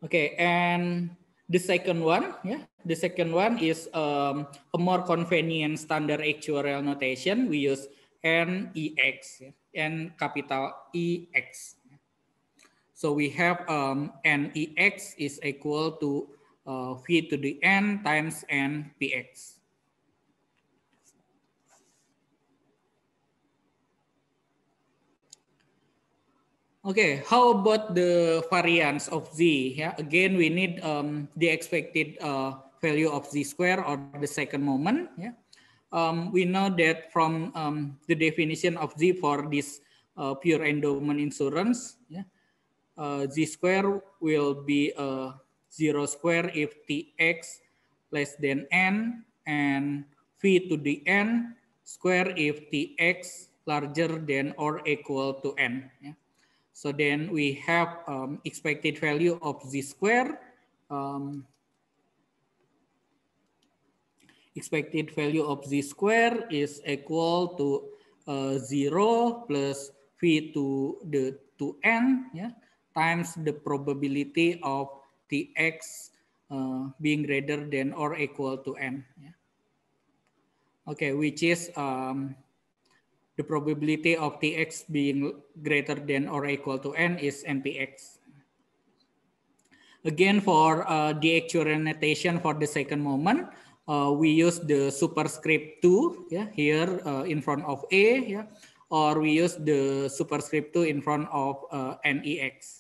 Okay, and the second one, yeah, the second one is um, a more convenient standard actuarial notation. We use NEX, yeah, N capital EX. So we have um, NEX is equal to uh, v to the n times n px. Okay, how about the variance of z? Yeah, again, we need um, the expected uh, value of z square or the second moment. Yeah, um, we know that from um, the definition of z for this uh, pure endowment insurance, yeah, uh, z square will be uh, 0 square if tx less than n and v to the n square if tx larger than or equal to n. Yeah. So then we have um, expected value of z square, um, expected value of z square is equal to uh, zero plus v to the to n yeah, times the probability of tx uh, being greater than or equal to n. Yeah. Okay, which is um, the probability of tx being greater than or equal to n is npx. Again, for uh, the actual notation for the second moment, uh, we use the superscript 2 yeah, here uh, in front of a, yeah, or we use the superscript 2 in front of uh, nex.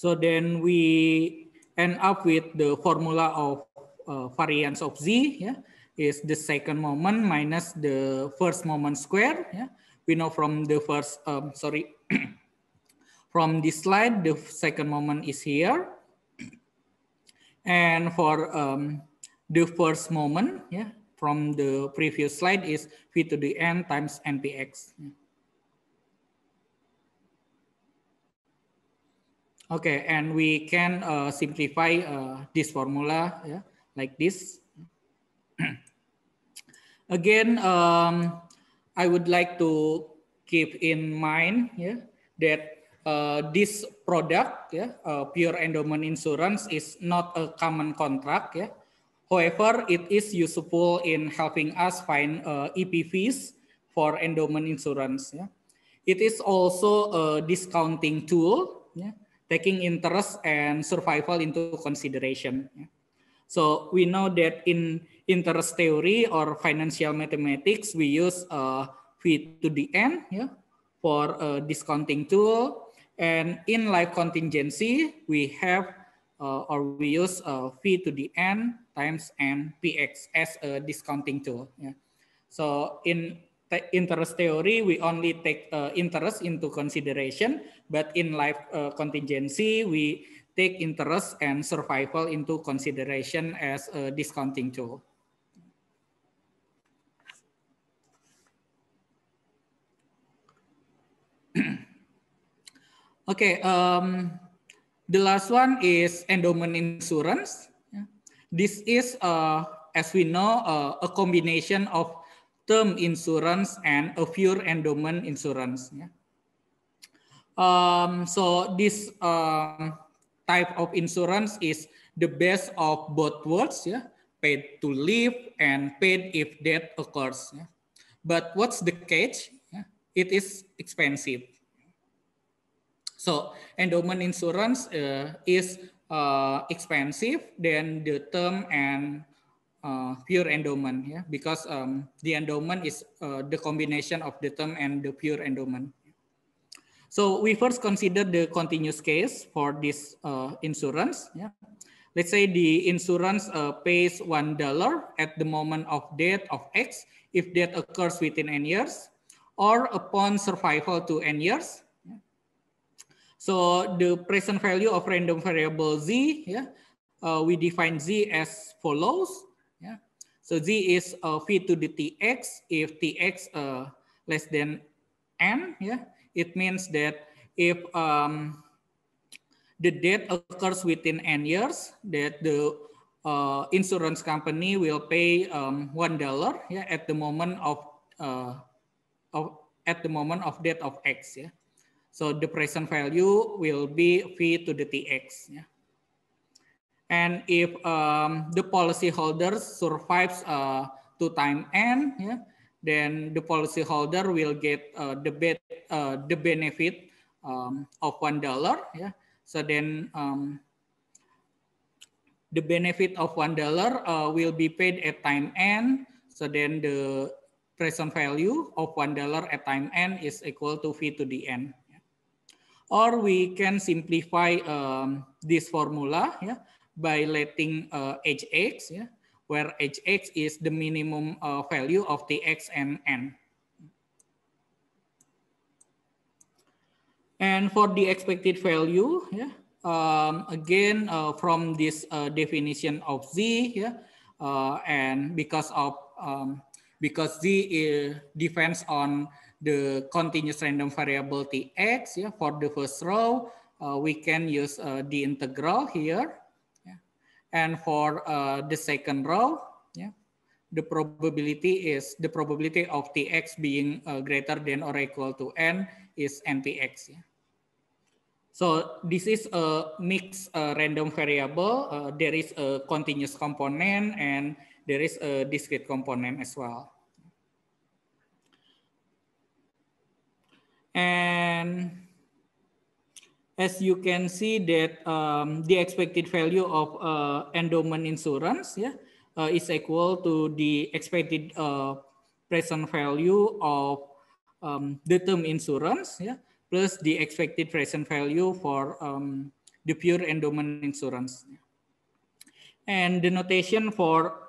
So then we end up with the formula of uh, variance of z yeah, is the second moment minus the first moment square. Yeah. We know from the first, um, sorry, from this slide, the second moment is here. And for um, the first moment, yeah, from the previous slide is v to the n times npx. Yeah. Okay, and we can uh, simplify uh, this formula yeah, like this. Again, um, I would like to keep in mind yeah, that uh, this product, yeah, uh, pure endowment insurance, is not a common contract. Yeah. However, it is useful in helping us find uh, EPVs for endowment insurance. Yeah. It is also a discounting tool. Yeah taking interest and survival into consideration. So we know that in interest theory or financial mathematics, we use uh, V to the N yeah, for a uh, discounting tool. And in life contingency, we have uh, or we use uh, V to the N times N PX as a discounting tool. Yeah. So in interest theory, we only take uh, interest into consideration, but in life uh, contingency, we take interest and survival into consideration as a discounting tool. okay, um, the last one is endowment insurance. This is, uh, as we know, uh, a combination of term insurance and a pure endowment insurance. Yeah. Um, so this um, type of insurance is the best of both worlds. Yeah, paid to live and paid if death occurs. Yeah? But what's the catch? Yeah? It is expensive. So endowment insurance uh, is uh, expensive than the term and uh, pure endowment yeah because um, the endowment is uh, the combination of the term and the pure endowment so we first consider the continuous case for this uh, insurance yeah let's say the insurance uh, pays one dollar at the moment of death of x if death occurs within n years or upon survival to n years so the present value of random variable z yeah uh, we define z as follows yeah. So z is uh, v to the tx. If tx uh, less than n, yeah, it means that if um, the death occurs within n years, that the uh, insurance company will pay um, one dollar yeah, at the moment of, uh, of at the moment of death of x. Yeah. So the present value will be v to the tx. Yeah. And if um, the policyholder survives uh, to time end, yeah, then the policyholder will get uh, the, bet, uh, the benefit um, of one dollar. Yeah. So then um, the benefit of one dollar uh, will be paid at time n. So then the present value of one dollar at time n is equal to v to the n. Yeah. Or we can simplify um, this formula. Yeah by letting uh, hx, yeah, where hx is the minimum uh, value of the x and n. And for the expected value, yeah, um, again uh, from this uh, definition of z, yeah, uh, and because of um, because z is, uh, depends on the continuous random variable tx, yeah, for the first row, uh, we can use uh, the integral here And for uh, the second row, yeah, the probability is the probability of tx being uh, greater than or equal to n is npx. Yeah. So this is a mixed uh, random variable. Uh, there is a continuous component and there is a discrete component as well. And as you can see that um, the expected value of uh, endowment insurance yeah, uh, is equal to the expected uh, present value of um, the term insurance yeah, plus the expected present value for um, the pure endowment insurance. And the notation for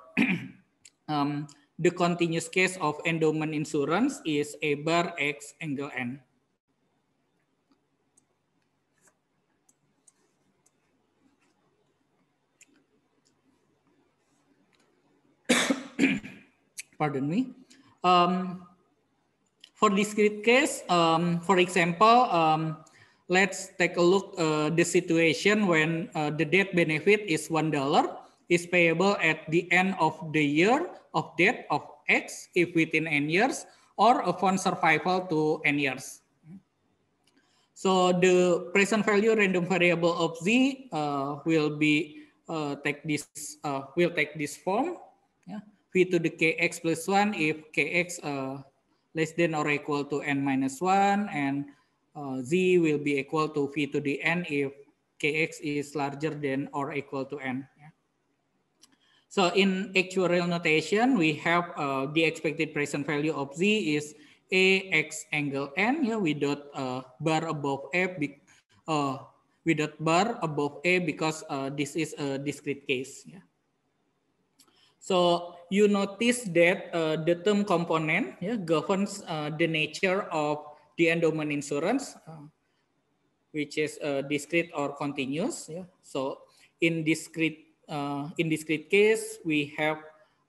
um, the continuous case of endowment insurance is A bar X angle N. pardon me. Um, for discrete case, um, for example, um, let's take a look uh, the situation when uh, the debt benefit is $1 is payable at the end of the year of debt of X if within n years or upon survival to n years. So the present value random variable of Z uh, will be uh, take this uh, will take this form. Yeah v to the kx plus 1 if kx uh, less than or equal to n minus 1 and uh, z will be equal to v to the n if kx is larger than or equal to n. So in actuarial notation, we have uh, the expected present value of z is a x angle n. Yeah, we dot uh, bar above a uh, bar above a because uh, this is a discrete case. Yeah. So you notice that uh, the term component yeah, governs uh, the nature of the endowment insurance, uh, which is uh, discrete or continuous. Yeah. So in discrete uh, in discrete case, we have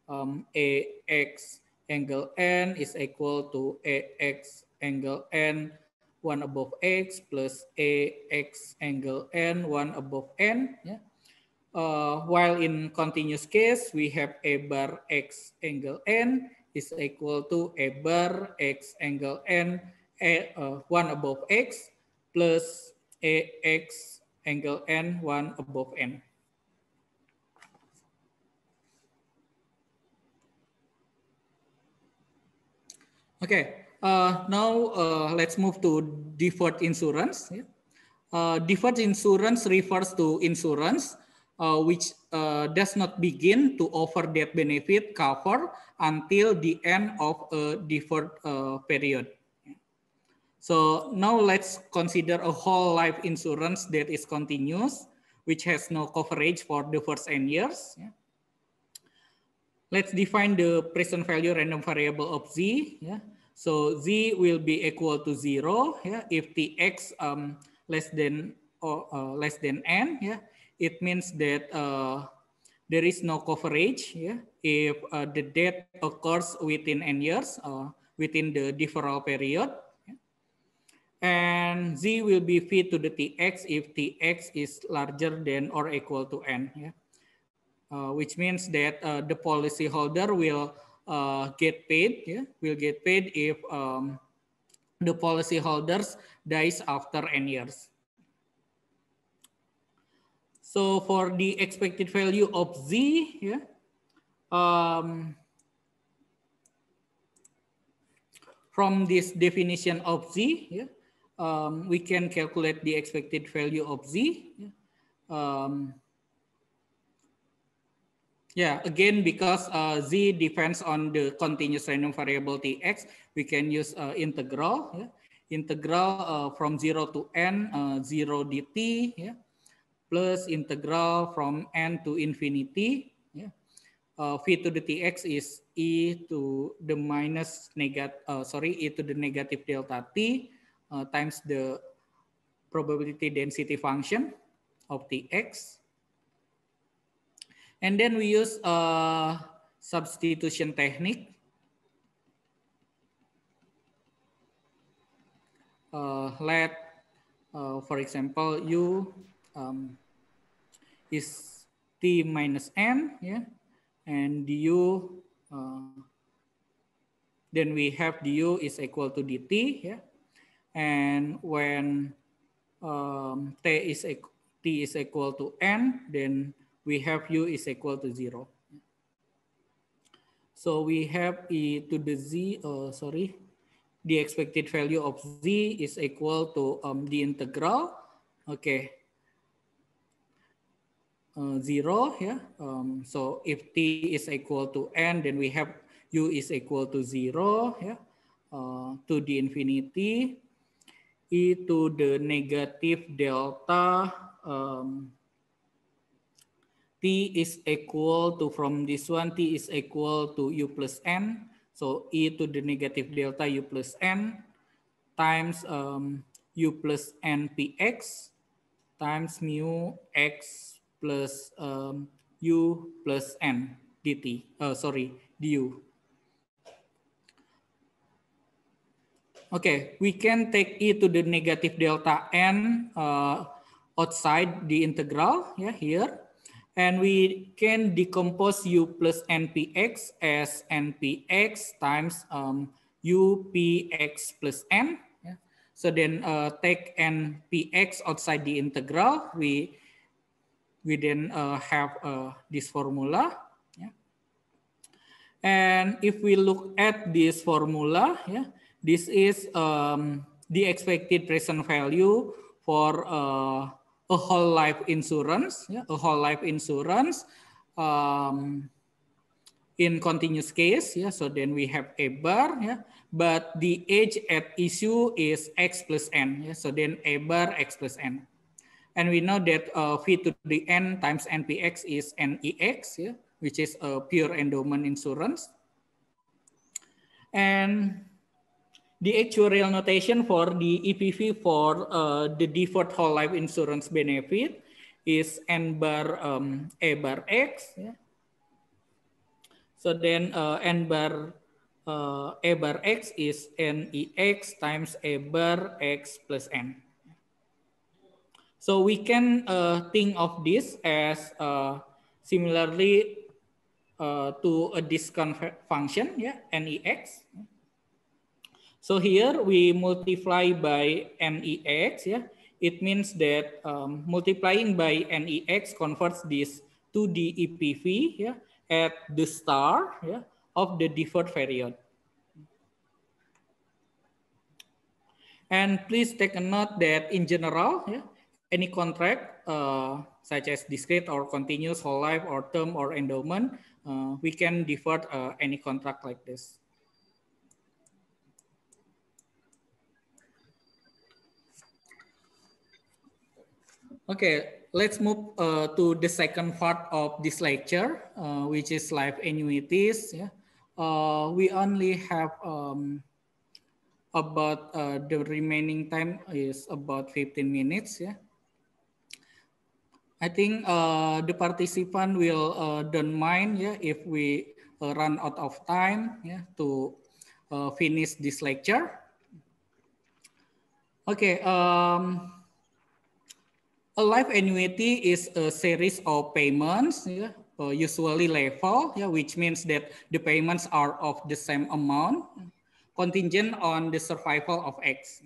um, a x angle n is equal to a x angle n one above x plus a x angle n one above n. Yeah. Uh, while in continuous case, we have a bar x angle n is equal to a bar x angle n a, uh, 1 above x plus a x angle n 1 above n. Okay, uh, now uh, let's move to deferred insurance. Yeah. Uh, deferred insurance refers to insurance uh, which uh, does not begin to offer death benefit cover until the end of a deferred uh, period. So now let's consider a whole life insurance that is continuous, which has no coverage for the first N years. Yeah. Let's define the present value random variable of Z. Yeah. So Z will be equal to zero yeah, if Tx um, less than or uh, less than N. Yeah it means that uh, there is no coverage yeah, if uh, the death occurs within n years uh, within the deferral period. Yeah. And Z will be paid to the Tx if Tx is larger than or equal to n, yeah. Uh, which means that uh, the policyholder will uh, get paid, yeah, will get paid if um, the policyholders dies after n years. So for the expected value of Z, yeah, um, from this definition of Z, yeah, um, we can calculate the expected value of Z. Yeah. Um, yeah, again, because uh, z depends on the continuous random variable tx, we can use uh, integral. Yeah? Integral uh, from 0 to n, uh, 0 dt. Yeah? plus integral from n to infinity. Yeah. Uh, v to the tx is e to the minus negative, uh, sorry, e to the negative delta t uh, times the probability density function of tx. And then we use a uh, substitution technique. Uh, let, uh, for example, u um, is t minus n, yeah, and du. Uh, then we have du is equal to dt, yeah, and when um, t is t is equal to n, then we have u is equal to zero. So we have e to the z, uh, sorry, the expected value of z is equal to um, the integral. Okay, Uh, zero yeah um, so if t is equal to n then we have u is equal to zero yeah uh, to the infinity e to the negative delta um, t is equal to from this one t is equal to u plus n so e to the negative delta u plus n times um, u plus n px times mu x plus um, u plus n dt. Uh, sorry, du. Okay, we can take e to the negative delta n uh, outside the integral yeah, here. And we can decompose u plus npx as npx times um, upx plus n. Yeah. So then uh, take npx outside the integral. We we then uh, have uh, this formula. Yeah. And if we look at this formula, yeah, this is um, the expected present value for uh, a whole life insurance, yeah, a whole life insurance um, in continuous case. Yeah, so then we have a bar. Yeah, but the age at issue is x plus n. Yeah, so then a bar x plus n. And we know that uh, V to the N times NPX is NEX, yeah, which is a uh, pure endowment insurance. And the actuarial notation for the EPV for uh, the deferred whole life insurance benefit is N bar um, A bar X. Yeah. So then uh, N bar uh, A bar X is NEX times A bar X plus N. So we can uh, think of this as uh, similarly uh, to a discount function, yeah, NEX. So here we multiply by NEX, yeah. It means that um, multiplying by NEX converts this to the EPV, yeah, at the star, yeah, of the deferred period. And please take a note that in general, yeah, any contract, uh, such as discrete or continuous, whole life or term or endowment, uh, we can defer uh, any contract like this. Okay, let's move uh, to the second part of this lecture, uh, which is life annuities. Yeah. Uh, we only have um, about uh, the remaining time is about 15 minutes. Yeah. I think uh, the participant will uh, don't mind yeah if we uh, run out of time yeah to uh, finish this lecture. Okay. Um, a life annuity is a series of payments yeah, uh, usually level yeah, which means that the payments are of the same amount contingent on the survival of X.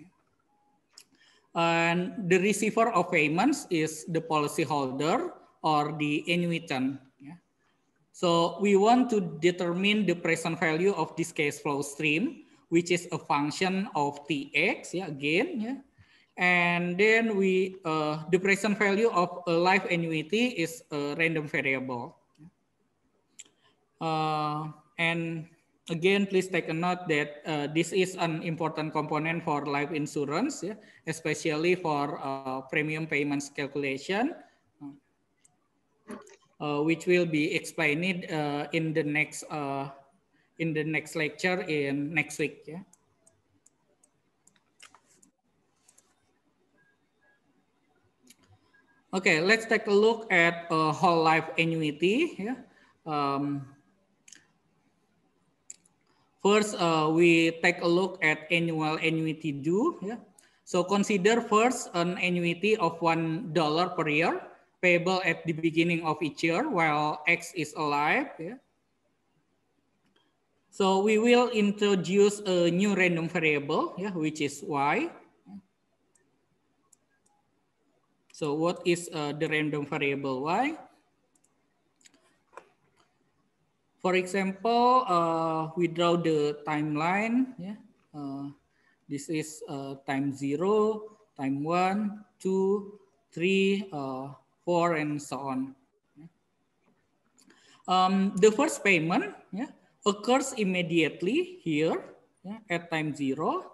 And the receiver of payments is the policyholder or the annuitant. Yeah. So we want to determine the present value of this case flow stream, which is a function of Tx, yeah, again. Yeah. And then we, uh, the present value of a life annuity is a random variable. Uh, and again, please take a note that uh, this is an important component for life insurance, yeah, especially for uh, premium payments calculation, uh, which will be explained uh, in the next uh, in the next lecture in next week. Yeah. Okay, let's take a look at uh, whole life annuity. Yeah. Um, First, uh, we take a look at annual annuity due. Yeah. So consider first an annuity of $1 per year payable at the beginning of each year while X is alive. Yeah. So we will introduce a new random variable, yeah, which is Y. So what is uh, the random variable Y? For example, uh, we draw the timeline. Yeah. Uh, this is uh, time zero, time one, two, three, uh, four, and so on. Um, the first payment yeah, occurs immediately here yeah, at time zero.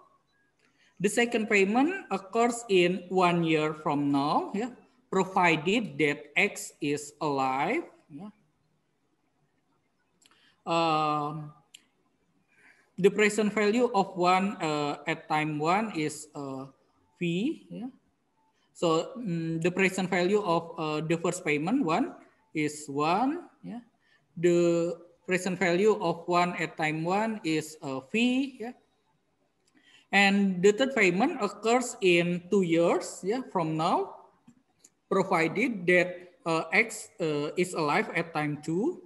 The second payment occurs in one year from now, yeah, provided that X is alive. Yeah um, the present value of one uh, at time one is uh, V. Yeah? So um, the present value of uh, the first payment one is one. Yeah? The present value of one at time one is uh, V. Yeah? And the third payment occurs in two years yeah, from now, provided that uh, X uh, is alive at time two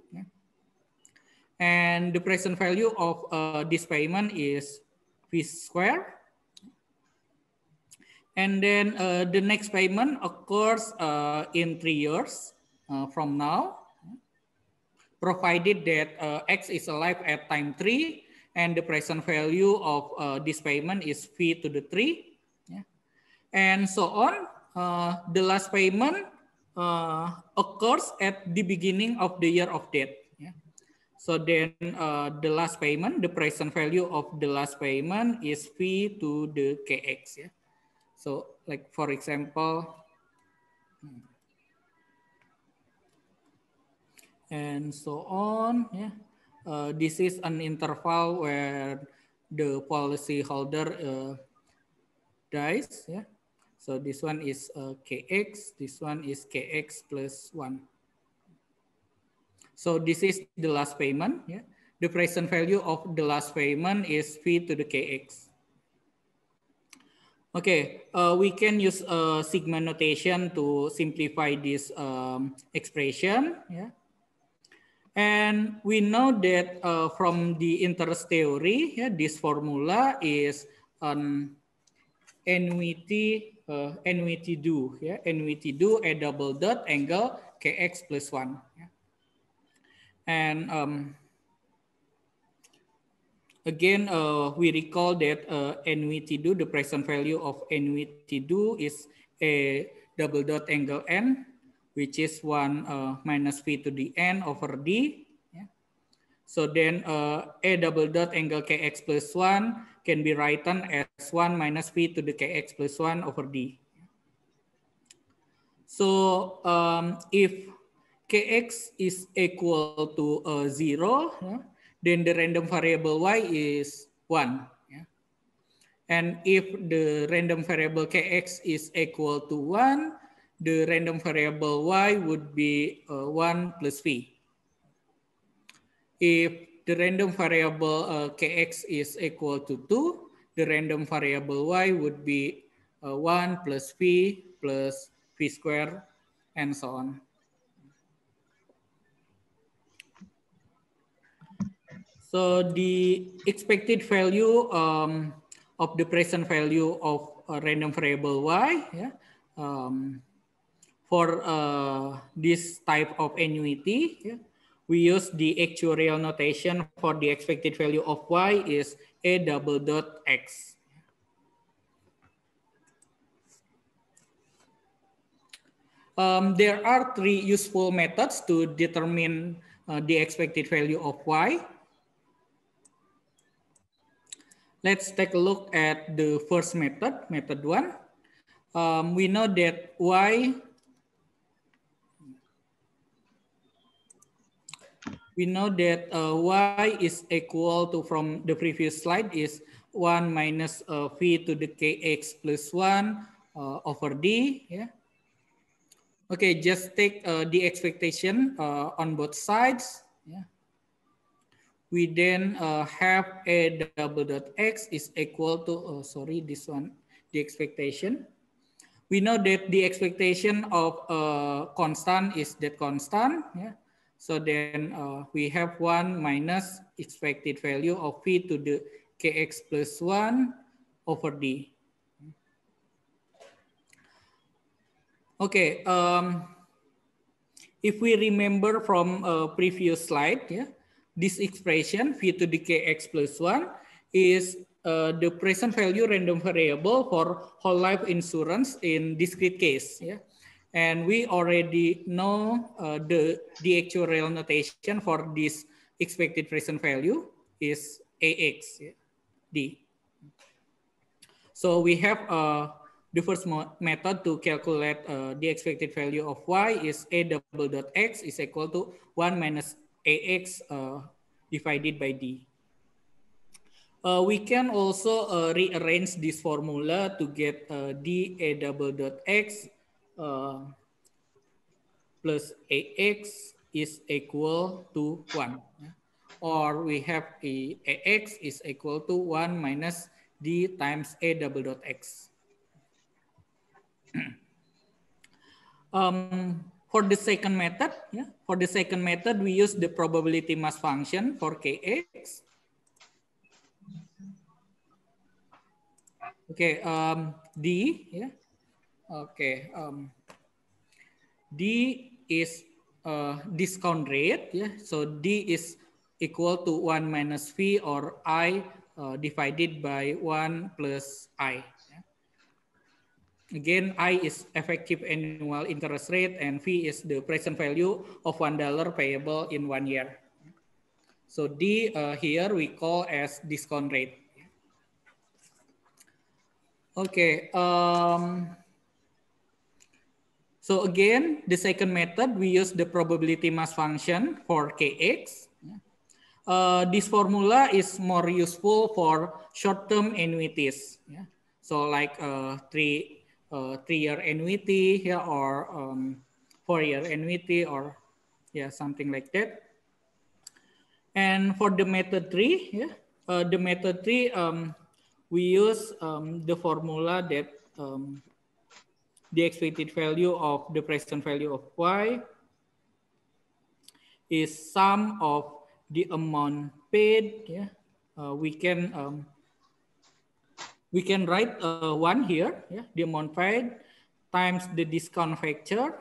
and the present value of uh, this payment is V square. And then uh, the next payment occurs uh, in three years uh, from now, provided that uh, X is alive at time three and the present value of uh, this payment is V to the three. Yeah. And so on, the last payment occurs at the beginning of the year of death. So then uh, the last payment, the present value of the last payment is V to the KX. Yeah. So like for example, hmm, and so on. Yeah. Uh, this is an interval where the policy holder uh, dies. Yeah. So this one is uh, KX, this one is KX plus one. So this is the last payment. Yeah. The present value of the last payment is V to the KX. Okay, uh, we can use uh, sigma notation to simplify this um, expression. Yeah. And we know that uh, from the interest theory, yeah, this formula is an nwt uh, annuity due, yeah, a double dot angle kx plus 1. And um, again, uh, we recall that uh, annuity due, the present value of annuity due is a double dot angle n, which is 1 uh, minus v to the n over d. So then uh, a double dot angle kx plus 1 can be written as 1 minus v to the kx plus 1 over d. So um, if kx is equal to uh, 0, then the random variable y is one. Yeah? And if the random variable kx is equal to one, the random variable y would be uh, 1 plus v. If the random variable uh, kx is equal to two, the random variable y would be uh, 1 plus v plus v squared, and so on. So the expected value um, of the present value of a random variable y yeah, um, for uh, this type of annuity, yeah, we use the actuarial notation for the expected value of y is a double dot x. Um, there are three useful methods to determine uh, the expected value of y. let's take a look at the first method, method one. Um, we know that y, we know that uh, y is equal to from the previous slide is one minus uh, v to the kx plus one uh, over d. Yeah. Okay, just take uh, the expectation uh, on both sides we then uh, have a double dot x is equal to, oh, sorry, this one, the expectation. We know that the expectation of uh, constant is that constant. Yeah? So then uh, we have one minus expected value of v to the kx plus one over d. Okay, um, if we remember from a uh, previous slide, yeah, this expression v to the kx plus 1 is uh, the present value random variable for whole life insurance in discrete case. Yeah? And we already know uh, the, the actuarial notation for this expected present value is AX, yeah? D. So we have uh, the first method to calculate uh, the expected value of y is a double dot x is equal to 1 minus ax uh, divided by d. Uh, we can also uh, rearrange this formula to get uh, dA double dot x uh, plus AX is equal to 1. Or we have a AX is equal to 1 minus D times A double dot X. um, for the second method, yeah, For the second method, we use the probability mass function for kx. Okay, um, d, yeah. Okay, um, d is uh, discount rate, yeah. So d is equal to one minus v or i uh, divided by one plus i. Again, I is effective annual interest rate and V is the present value of $1 payable in one year. So D uh, here we call as discount rate. Okay. Um, so again, the second method, we use the probability mass function for Kx. Uh, this formula is more useful for short-term annuities. So like uh, three uh, three-year annuity here or um, four-year annuity or yeah, something like that. And for the method three, yeah, uh, the method three, um, we use um, the formula that um, the expected value of the present value of y is sum of the amount paid. Yeah, uh, we can um, we can write uh, one here, yeah, the amount paid times the discount factor.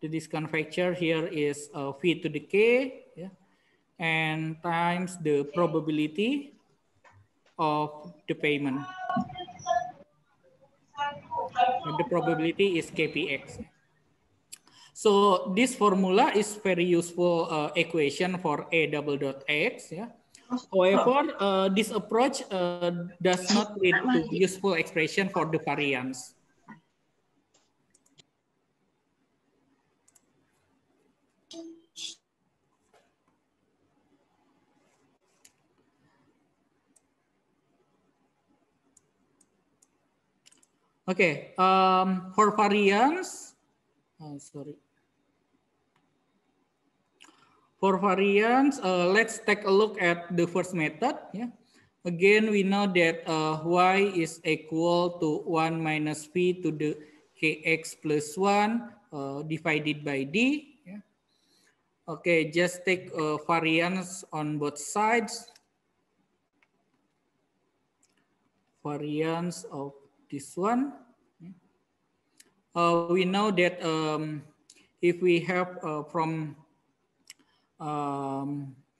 The discount factor here is uh, V to the K yeah, and times the probability of the payment. And the probability is KPX. So this formula is very useful uh, equation for A double dot X. Yeah However, uh, this approach uh, does not lead to useful expression for the variance. Okay, um, for variance, oh, uh, sorry. For variance, uh, let's take a look at the first method. Yeah. Again, we know that uh, y is equal to 1 minus v to the kx plus 1 uh, divided by d. Yeah. Okay, just take uh, variance on both sides. Variance of this one. Uh, we know that um, if we have uh, from um,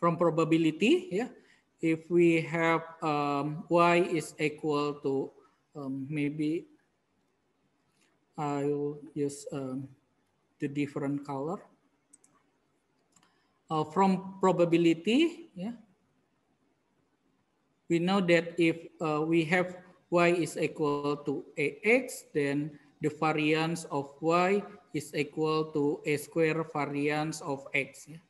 from probability, yeah, if we have um, y is equal to um, maybe I'll use um, the different color. Uh, from probability, yeah, we know that if uh, we have y is equal to ax, then the variance of y is equal to a square variance of x. Yeah.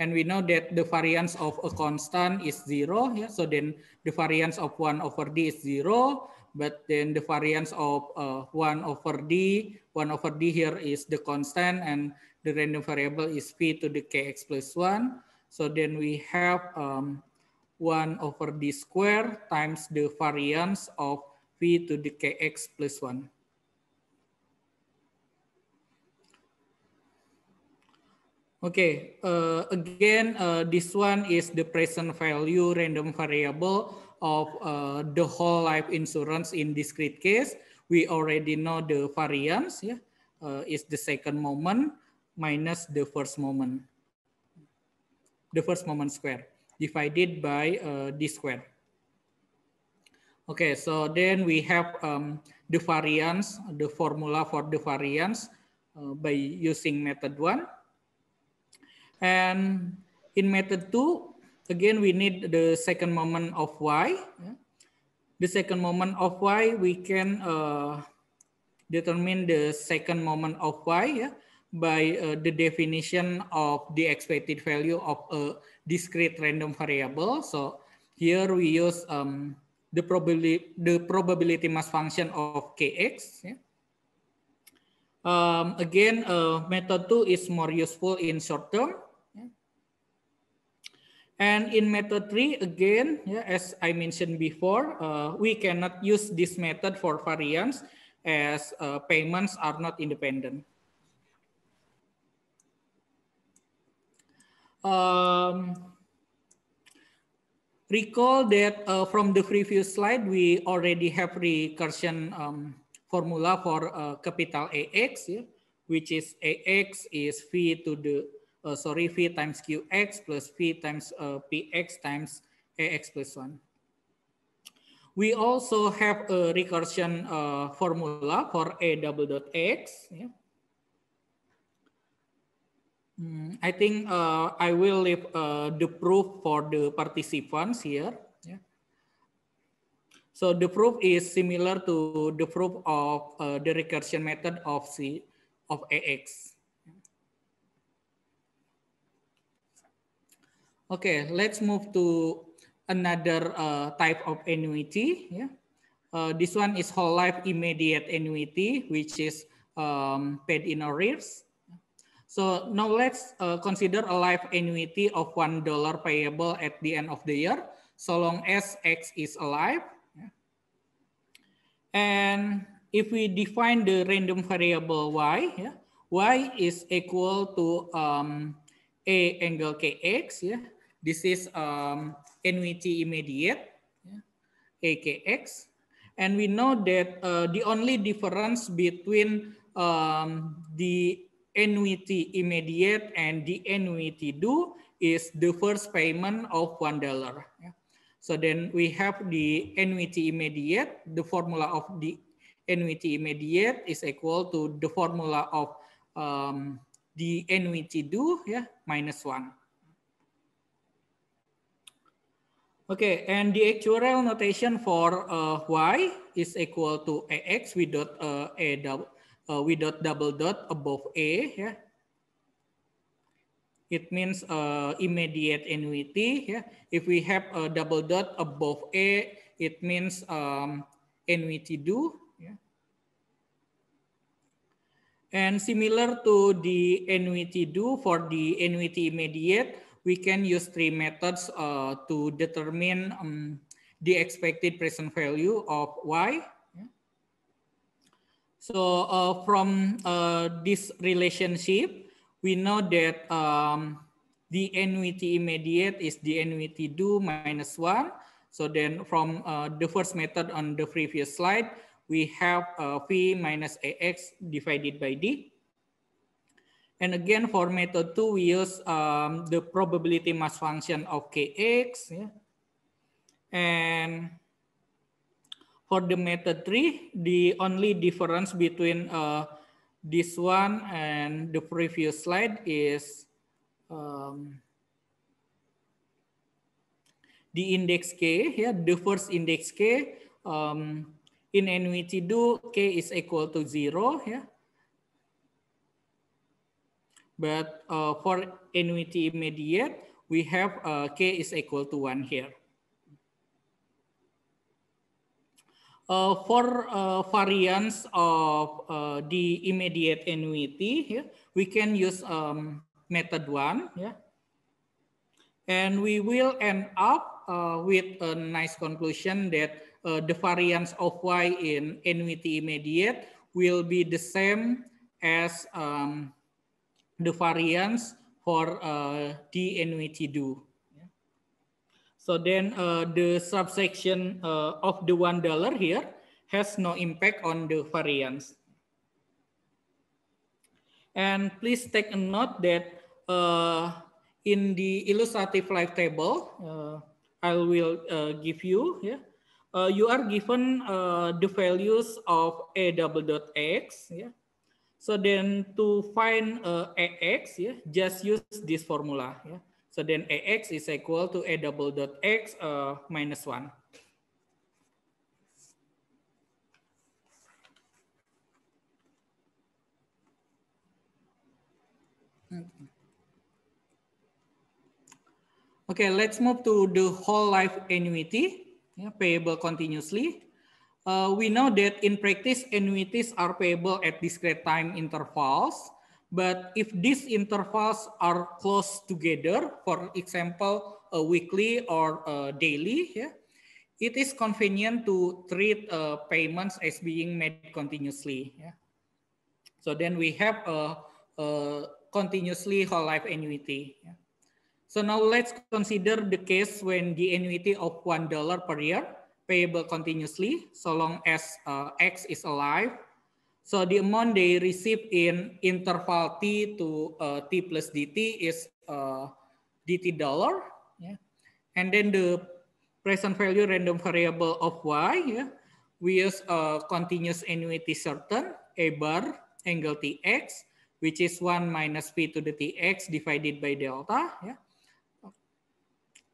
And we know that the variance of a constant is zero. Yeah? So then the variance of 1 over d is zero. But then the variance of uh, 1 over d, 1 over d here is the constant and the random variable is p to the kx plus 1. So then we have um, 1 over d squared times the variance of p to the kx plus 1. Okay, uh, again, uh, this one is the present value random variable of uh, the whole life insurance in discrete case. We already know the variance yeah, uh, is the second moment minus the first moment. The first moment square divided by uh, this square. Okay, so then we have um, the variance, the formula for the variance uh, by using method one. And in method two, again, we need the second moment of y. The second moment of y, we can uh, determine the second moment of y yeah, by uh, the definition of the expected value of a discrete random variable. So here we use um, the, probability, the probability mass function of kx. Yeah. Um, again, uh, method two is more useful in short term And in method three, again, yeah, as I mentioned before, uh, we cannot use this method for variance as uh, payments are not independent. Um, recall that uh, from the previous slide, we already have recursion um, formula for uh, capital AX, yeah, which is AX is V to the uh, sorry, v times qx plus v times uh, px times ax plus 1. We also have a recursion uh, formula for a double dot x. Yeah. Mm, I think uh, I will leave uh, the proof for the participants here. Yeah. So the proof is similar to the proof of uh, the recursion method of C of AX. Okay, let's move to another uh, type of annuity. Yeah. Uh, this one is whole life immediate annuity, which is um, paid in arrears. So now let's uh, consider a life annuity of $1 payable at the end of the year, so long as X is alive. Yeah. And if we define the random variable Y, yeah, Y is equal to um, A angle KX, yeah, this is um, NVT immediate, AKX. And we know that uh, the only difference between um, the NVT immediate and the NVT due is the first payment of $1. Yeah. So then we have the NVT immediate, the formula of the NVT immediate is equal to the formula of um, the NVT due yeah, minus 1. Okay, and the actual notation for uh, y is equal to ax with dot uh, a double uh, with dot double dot above a. Yeah, it means uh, immediate annuity. Yeah, if we have a double dot above a, it means um, annuity do. Yeah, and similar to the annuity do for the annuity immediate, we can use three methods uh, to determine um, the expected present value of y. So uh, from uh, this relationship, we know that um, the annuity immediate is the annuity due minus one. So then from uh, the first method on the previous slide, we have uh, V minus AX divided by D. And again, for method 2, we use um, the probability mass function of kx. Yeah. And for the method 3, the only difference between uh, this one and the previous slide is um, the index k, yeah, the first index k, um, in NVT do k is equal to zero, yeah. But uh, for annuity immediate, we have uh, k is equal to 1 here. Uh, for uh, variance of uh, the immediate annuity, yeah, we can use um, method 1. Yeah? And we will end up uh, with a nice conclusion that uh, the variance of y in annuity immediate will be the same as um, the variance for uh, the annuity due. So then uh, the subsection uh, of the one dollar here has no impact on the variance. And please take a note that uh, in the illustrative life table, uh, I will uh, give you yeah, uh, you are given uh, the values of a double dot x. Yeah, So then to find uh, AX, yeah, just use this formula. Yeah. So then AX is equal to A double dot X uh, minus one. Okay, let's move to the whole life annuity, yeah, payable continuously. Uh, we know that in practice, annuities are payable at discrete time intervals. But if these intervals are close together, for example, a weekly or a daily, yeah, it is convenient to treat uh, payments as being made continuously. Yeah. So then we have a, a continuously whole life annuity. Yeah. So now let's consider the case when the annuity of $1 per year payable continuously so long as uh, X is alive. So the amount they receive in interval T to uh, T plus DT is uh, DT dollar. Yeah. And then the present value random variable of Y, yeah, we use a continuous annuity certain, A bar, angle TX, which is 1 minus P to the TX divided by delta. Yeah.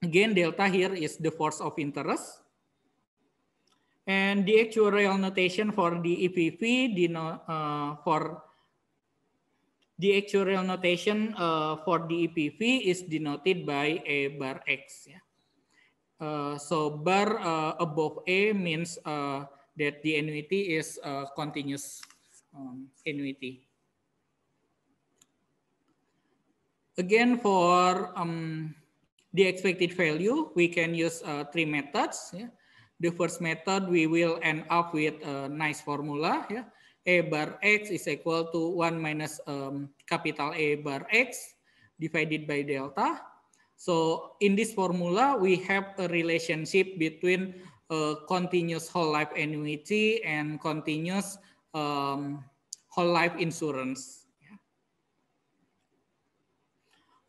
Again, delta here is the force of interest. And the actual notation for the EPV, the no, uh, for the actual notation uh, for the EPV is denoted by a bar X. Yeah. Uh, so bar uh, above A means uh, that the annuity is a uh, continuous um, annuity. Again, for um, the expected value, we can use uh, three methods. Yeah the first method, we will end up with a nice formula. Yeah? A bar X is equal to 1 minus um, capital A bar X divided by delta. So in this formula, we have a relationship between a uh, continuous whole life annuity and continuous um, whole life insurance.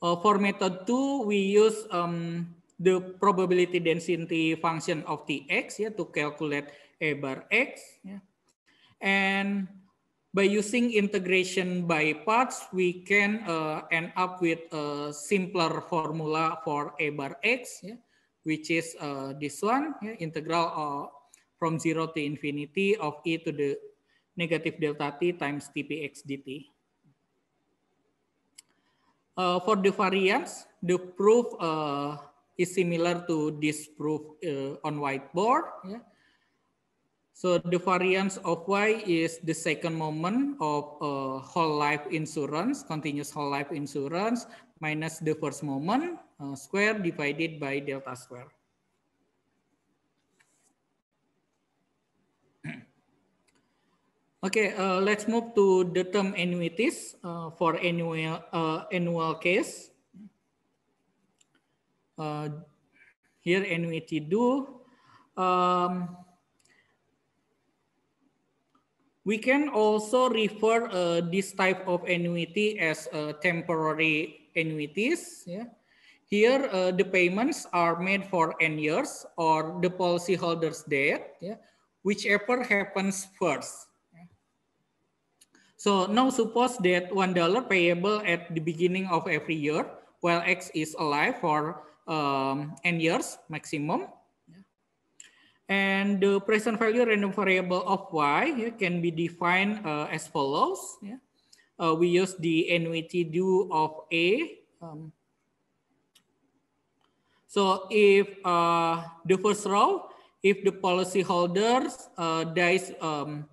Uh, for method two, we use um, the probability density function of Tx yeah, to calculate A bar x. Yeah. And by using integration by parts, we can uh, end up with a simpler formula for A bar x, yeah, which is uh, this one, yeah, integral uh, from zero to infinity of e to the negative delta t times tpx dt. Uh, for the variance, the proof uh, is similar to this proof uh, on whiteboard. Yeah. So the variance of Y is the second moment of uh, whole life insurance, continuous whole life insurance, minus the first moment uh, square divided by delta square. Okay, uh, let's move to the term annuities uh, for annual uh, annual case uh, here annuity due. Um, we can also refer uh, this type of annuity as uh, temporary annuities. Yeah. Here, uh, the payments are made for n years or the policyholder's death, yeah, whichever happens first. So now suppose that $1 payable at the beginning of every year while X is alive for um, n years maximum. And the present value random variable of y can be defined uh, as follows. Yeah. Uh, we use the NVT due of A. Um, so if uh, the first row, if the policyholder uh, dies um,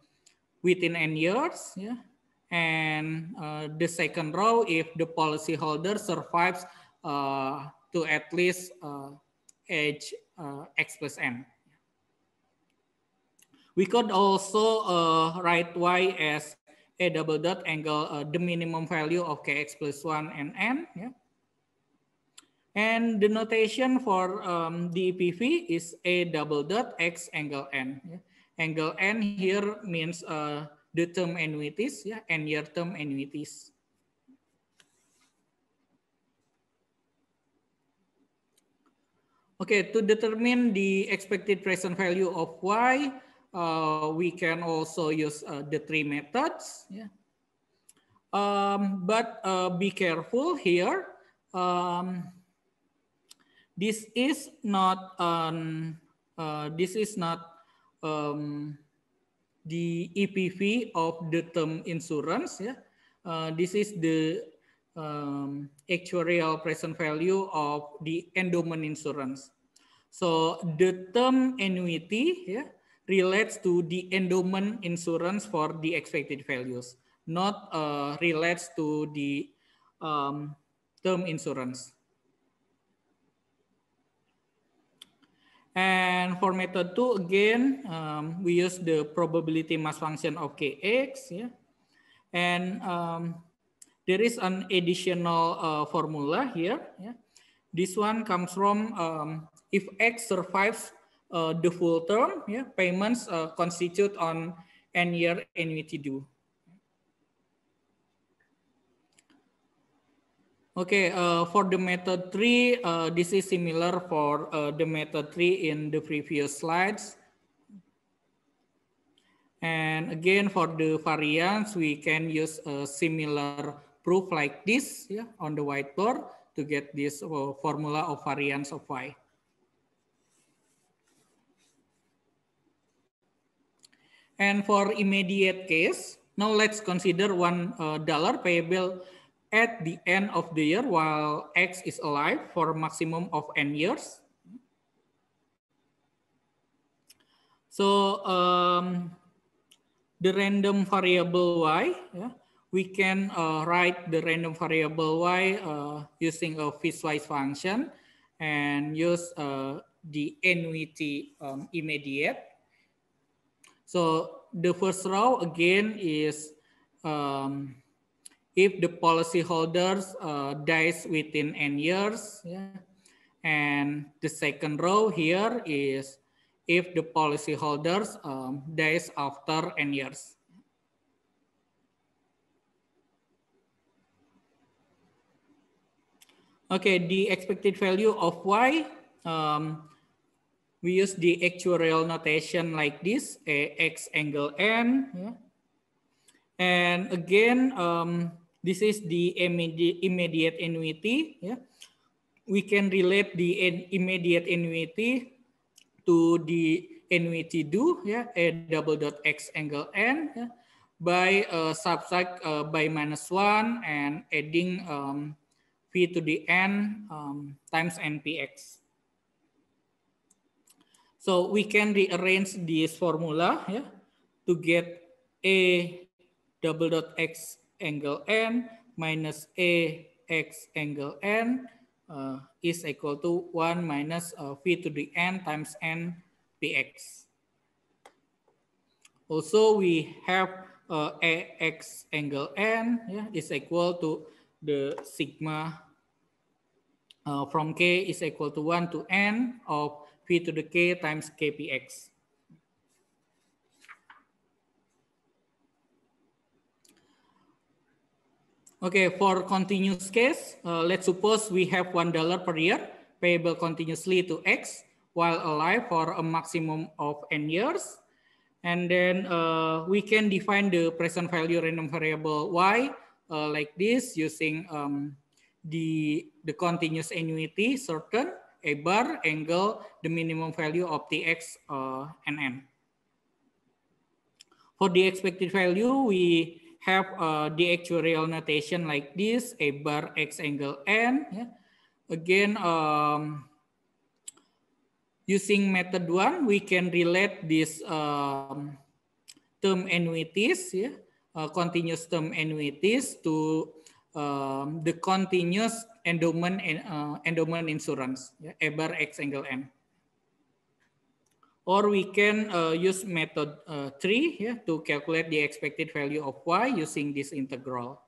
within n years, yeah. and uh, the second row, if the policyholder survives uh, to at least age uh, uh, x plus n. We could also uh, write y as a double dot angle, the minimum value of kx plus 1 and n. Yeah? And the notation for um, DPV is a double dot x angle n. Yeah. Angle n here means uh, the term annuities, yeah, and year term annuities. Okay, to determine the expected present value of y, uh, we can also use uh, the three methods. Yeah. Um, but uh, be careful here. Um, this is not um, this is not um, the EPV of the term insurance. Yeah. Uh, this is the um, actuarial present value of the endowment insurance. So the term annuity yeah, relates to the endowment insurance for the expected values, not uh, relates to the um, term insurance. And for method two, again, um, we use the probability mass function of Kx. Yeah? And um, there is an additional uh, formula here. Yeah. This one comes from um, if X survives uh, the full term, yeah, payments uh, constitute on n year annuity due. Okay, uh, for the method three, uh, this is similar for uh, the method three in the previous slides. And again, for the variance, we can use a similar proof like this yeah, on the whiteboard to get this uh, formula of variance of y. And for immediate case, now let's consider $1 uh, payable at the end of the year while X is alive for maximum of N years. So um, the random variable Y, yeah, we can uh, write the random variable y uh, using a piecewise function and use uh, the annuity um, immediate. So the first row again is um, if the policyholders uh, dies within n years. Yeah. And the second row here is if the policyholders um, dies after n years. Okay, the expected value of y, um, we use the actuarial notation like this, a x angle n. Yeah. And again, um, this is the immediate annuity. Yeah. We can relate the immediate annuity to the annuity due, yeah, a double dot x angle n. Yeah by uh, subtract uh, by minus one and adding um, V to the n um, times npx. So we can rearrange this formula yeah, to get a double dot x angle n minus a x angle n uh, is equal to 1 minus uh, v to the n times n px. Also, we have uh, ax angle n yeah, is equal to the sigma uh, from k is equal to 1 to n of v to the k times kpx. Okay, for continuous case, uh, let's suppose we have $1 per year payable continuously to X while alive for a maximum of N years. And then uh, we can define the present value random variable Y uh, like this using um, the, the continuous annuity, certain, a bar, angle, the minimum value of the x uh, and n. For the expected value, we have uh, the actuarial notation like this, a bar x angle n. Yeah. Again, um, using method one, we can relate this um, term annuities. Yeah Uh, continuous term annuities to um, the continuous endowment uh, endowment insurance, yeah, EBAR X angle N. Or we can uh, use method uh, three yeah, to calculate the expected value of Y using this integral.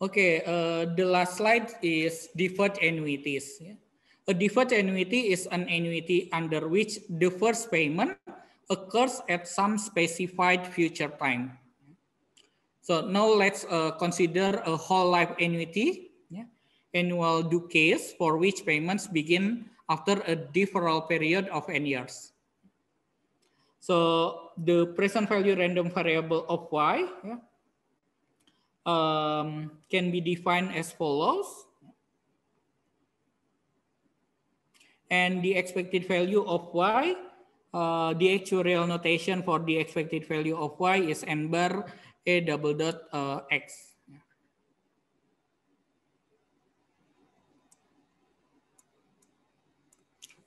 Okay, uh, the last slide is deferred annuities. Yeah. A deferred annuity is an annuity under which the first payment occurs at some specified future time. So now let's uh, consider a whole life annuity, yeah, annual due case for which payments begin after a deferral period of n years. So the present value random variable of y yeah, um, can be defined as follows. And the expected value of y the uh, actuarial notation for the expected value of y is n bar a double dot uh, x.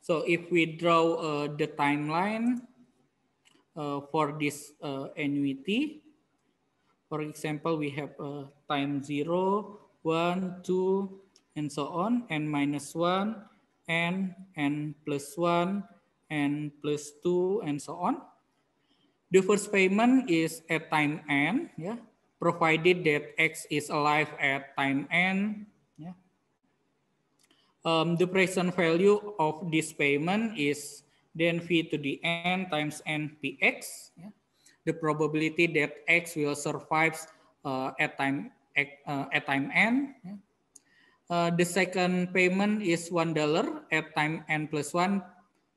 So if we draw uh, the timeline uh, for this uh, annuity, for example, we have uh, time 0, 1, 2, and so on, n minus 1, n, n plus 1, n plus 2, and so on. The first payment is at time n, yeah, provided that x is alive at time n. Yeah. Um, the present value of this payment is then v to the n times n px. Yeah. The probability that x will survive uh, at time uh, at time n. Yeah. Uh, the second payment is one dollar at time n plus one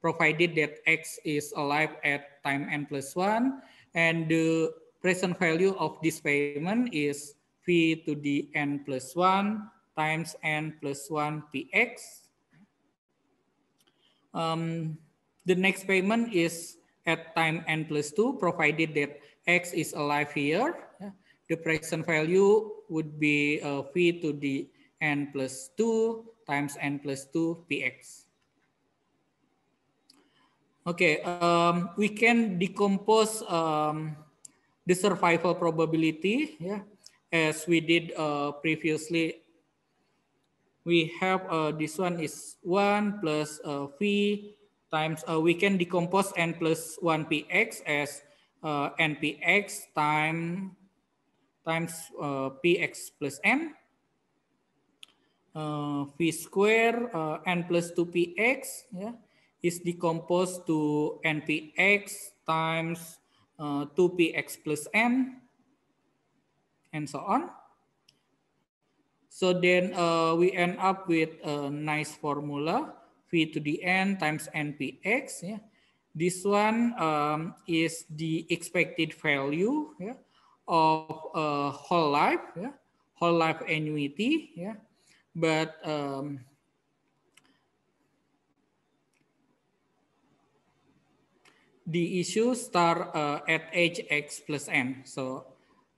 provided that x is alive at time n plus 1, and the present value of this payment is v to the n plus 1 times n plus 1 px. Um, the next payment is at time n plus 2, provided that x is alive here. The present value would be uh, v to the n plus 2 times n plus 2 px. Okay, um, we can decompose um, the survival probability, yeah, as we did uh, previously. We have uh, this one is 1 plus uh, V times, uh, we can decompose n plus 1px as uh, npx time, times uh, px plus n, uh, v square uh, n plus 2px, yeah, is decomposed to npx times uh, 2px plus n, and so on. So then uh, we end up with a nice formula, v to the n times npx. Yeah. This one um, is the expected value yeah, of a uh, whole life, yeah, whole life annuity. Yeah. But um, the issue start uh, at h x plus n. So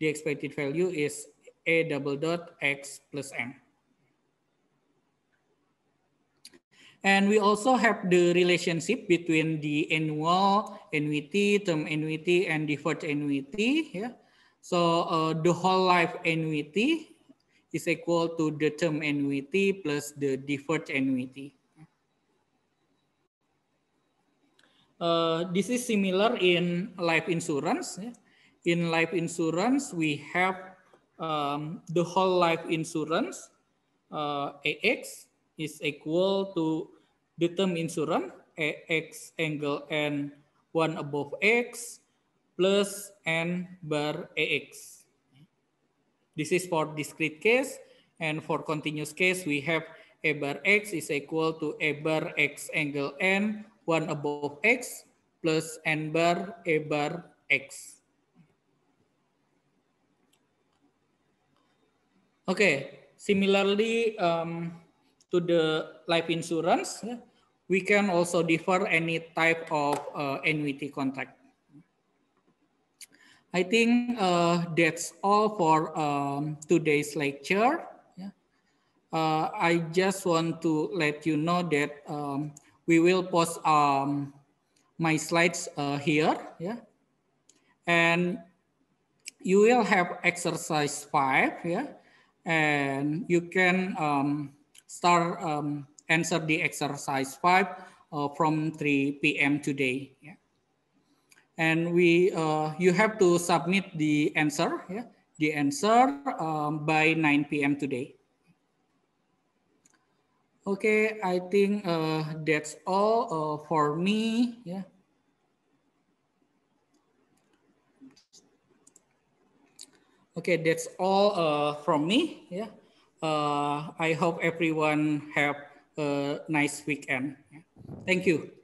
the expected value is a double dot x plus n. And we also have the relationship between the annual annuity, term annuity, and deferred annuity. Yeah. So uh, the whole life annuity is equal to the term annuity plus the deferred annuity. Eh, this is similar in life insurance. In life insurance, we have um, the whole life insurance, uh, eh, AX is equal to the term insurance, AX angle N 1 above X plus N bar AX. This is for discrete case. And for continuous case, we have A bar X is equal to A bar X angle N 1 above x plus n bar a bar x. Okay, similarly um, to the life insurance, we can also defer any type of uh, annuity contract. I think uh, that's all for um, today's lecture. Uh, I just want to let you know that um, we will post um, my slides uh, here. Yeah. And you will have exercise five. Yeah. And you can um, start um, answer the exercise five uh, from 3 p.m. today. Yeah. And we, uh, you have to submit the answer, yeah, the answer um, by 9 p.m. today. Okay, I think uh, that's all uh, for me. Yeah. Okay, that's all uh, from me. Yeah. Uh, I hope everyone have a nice weekend. Thank you.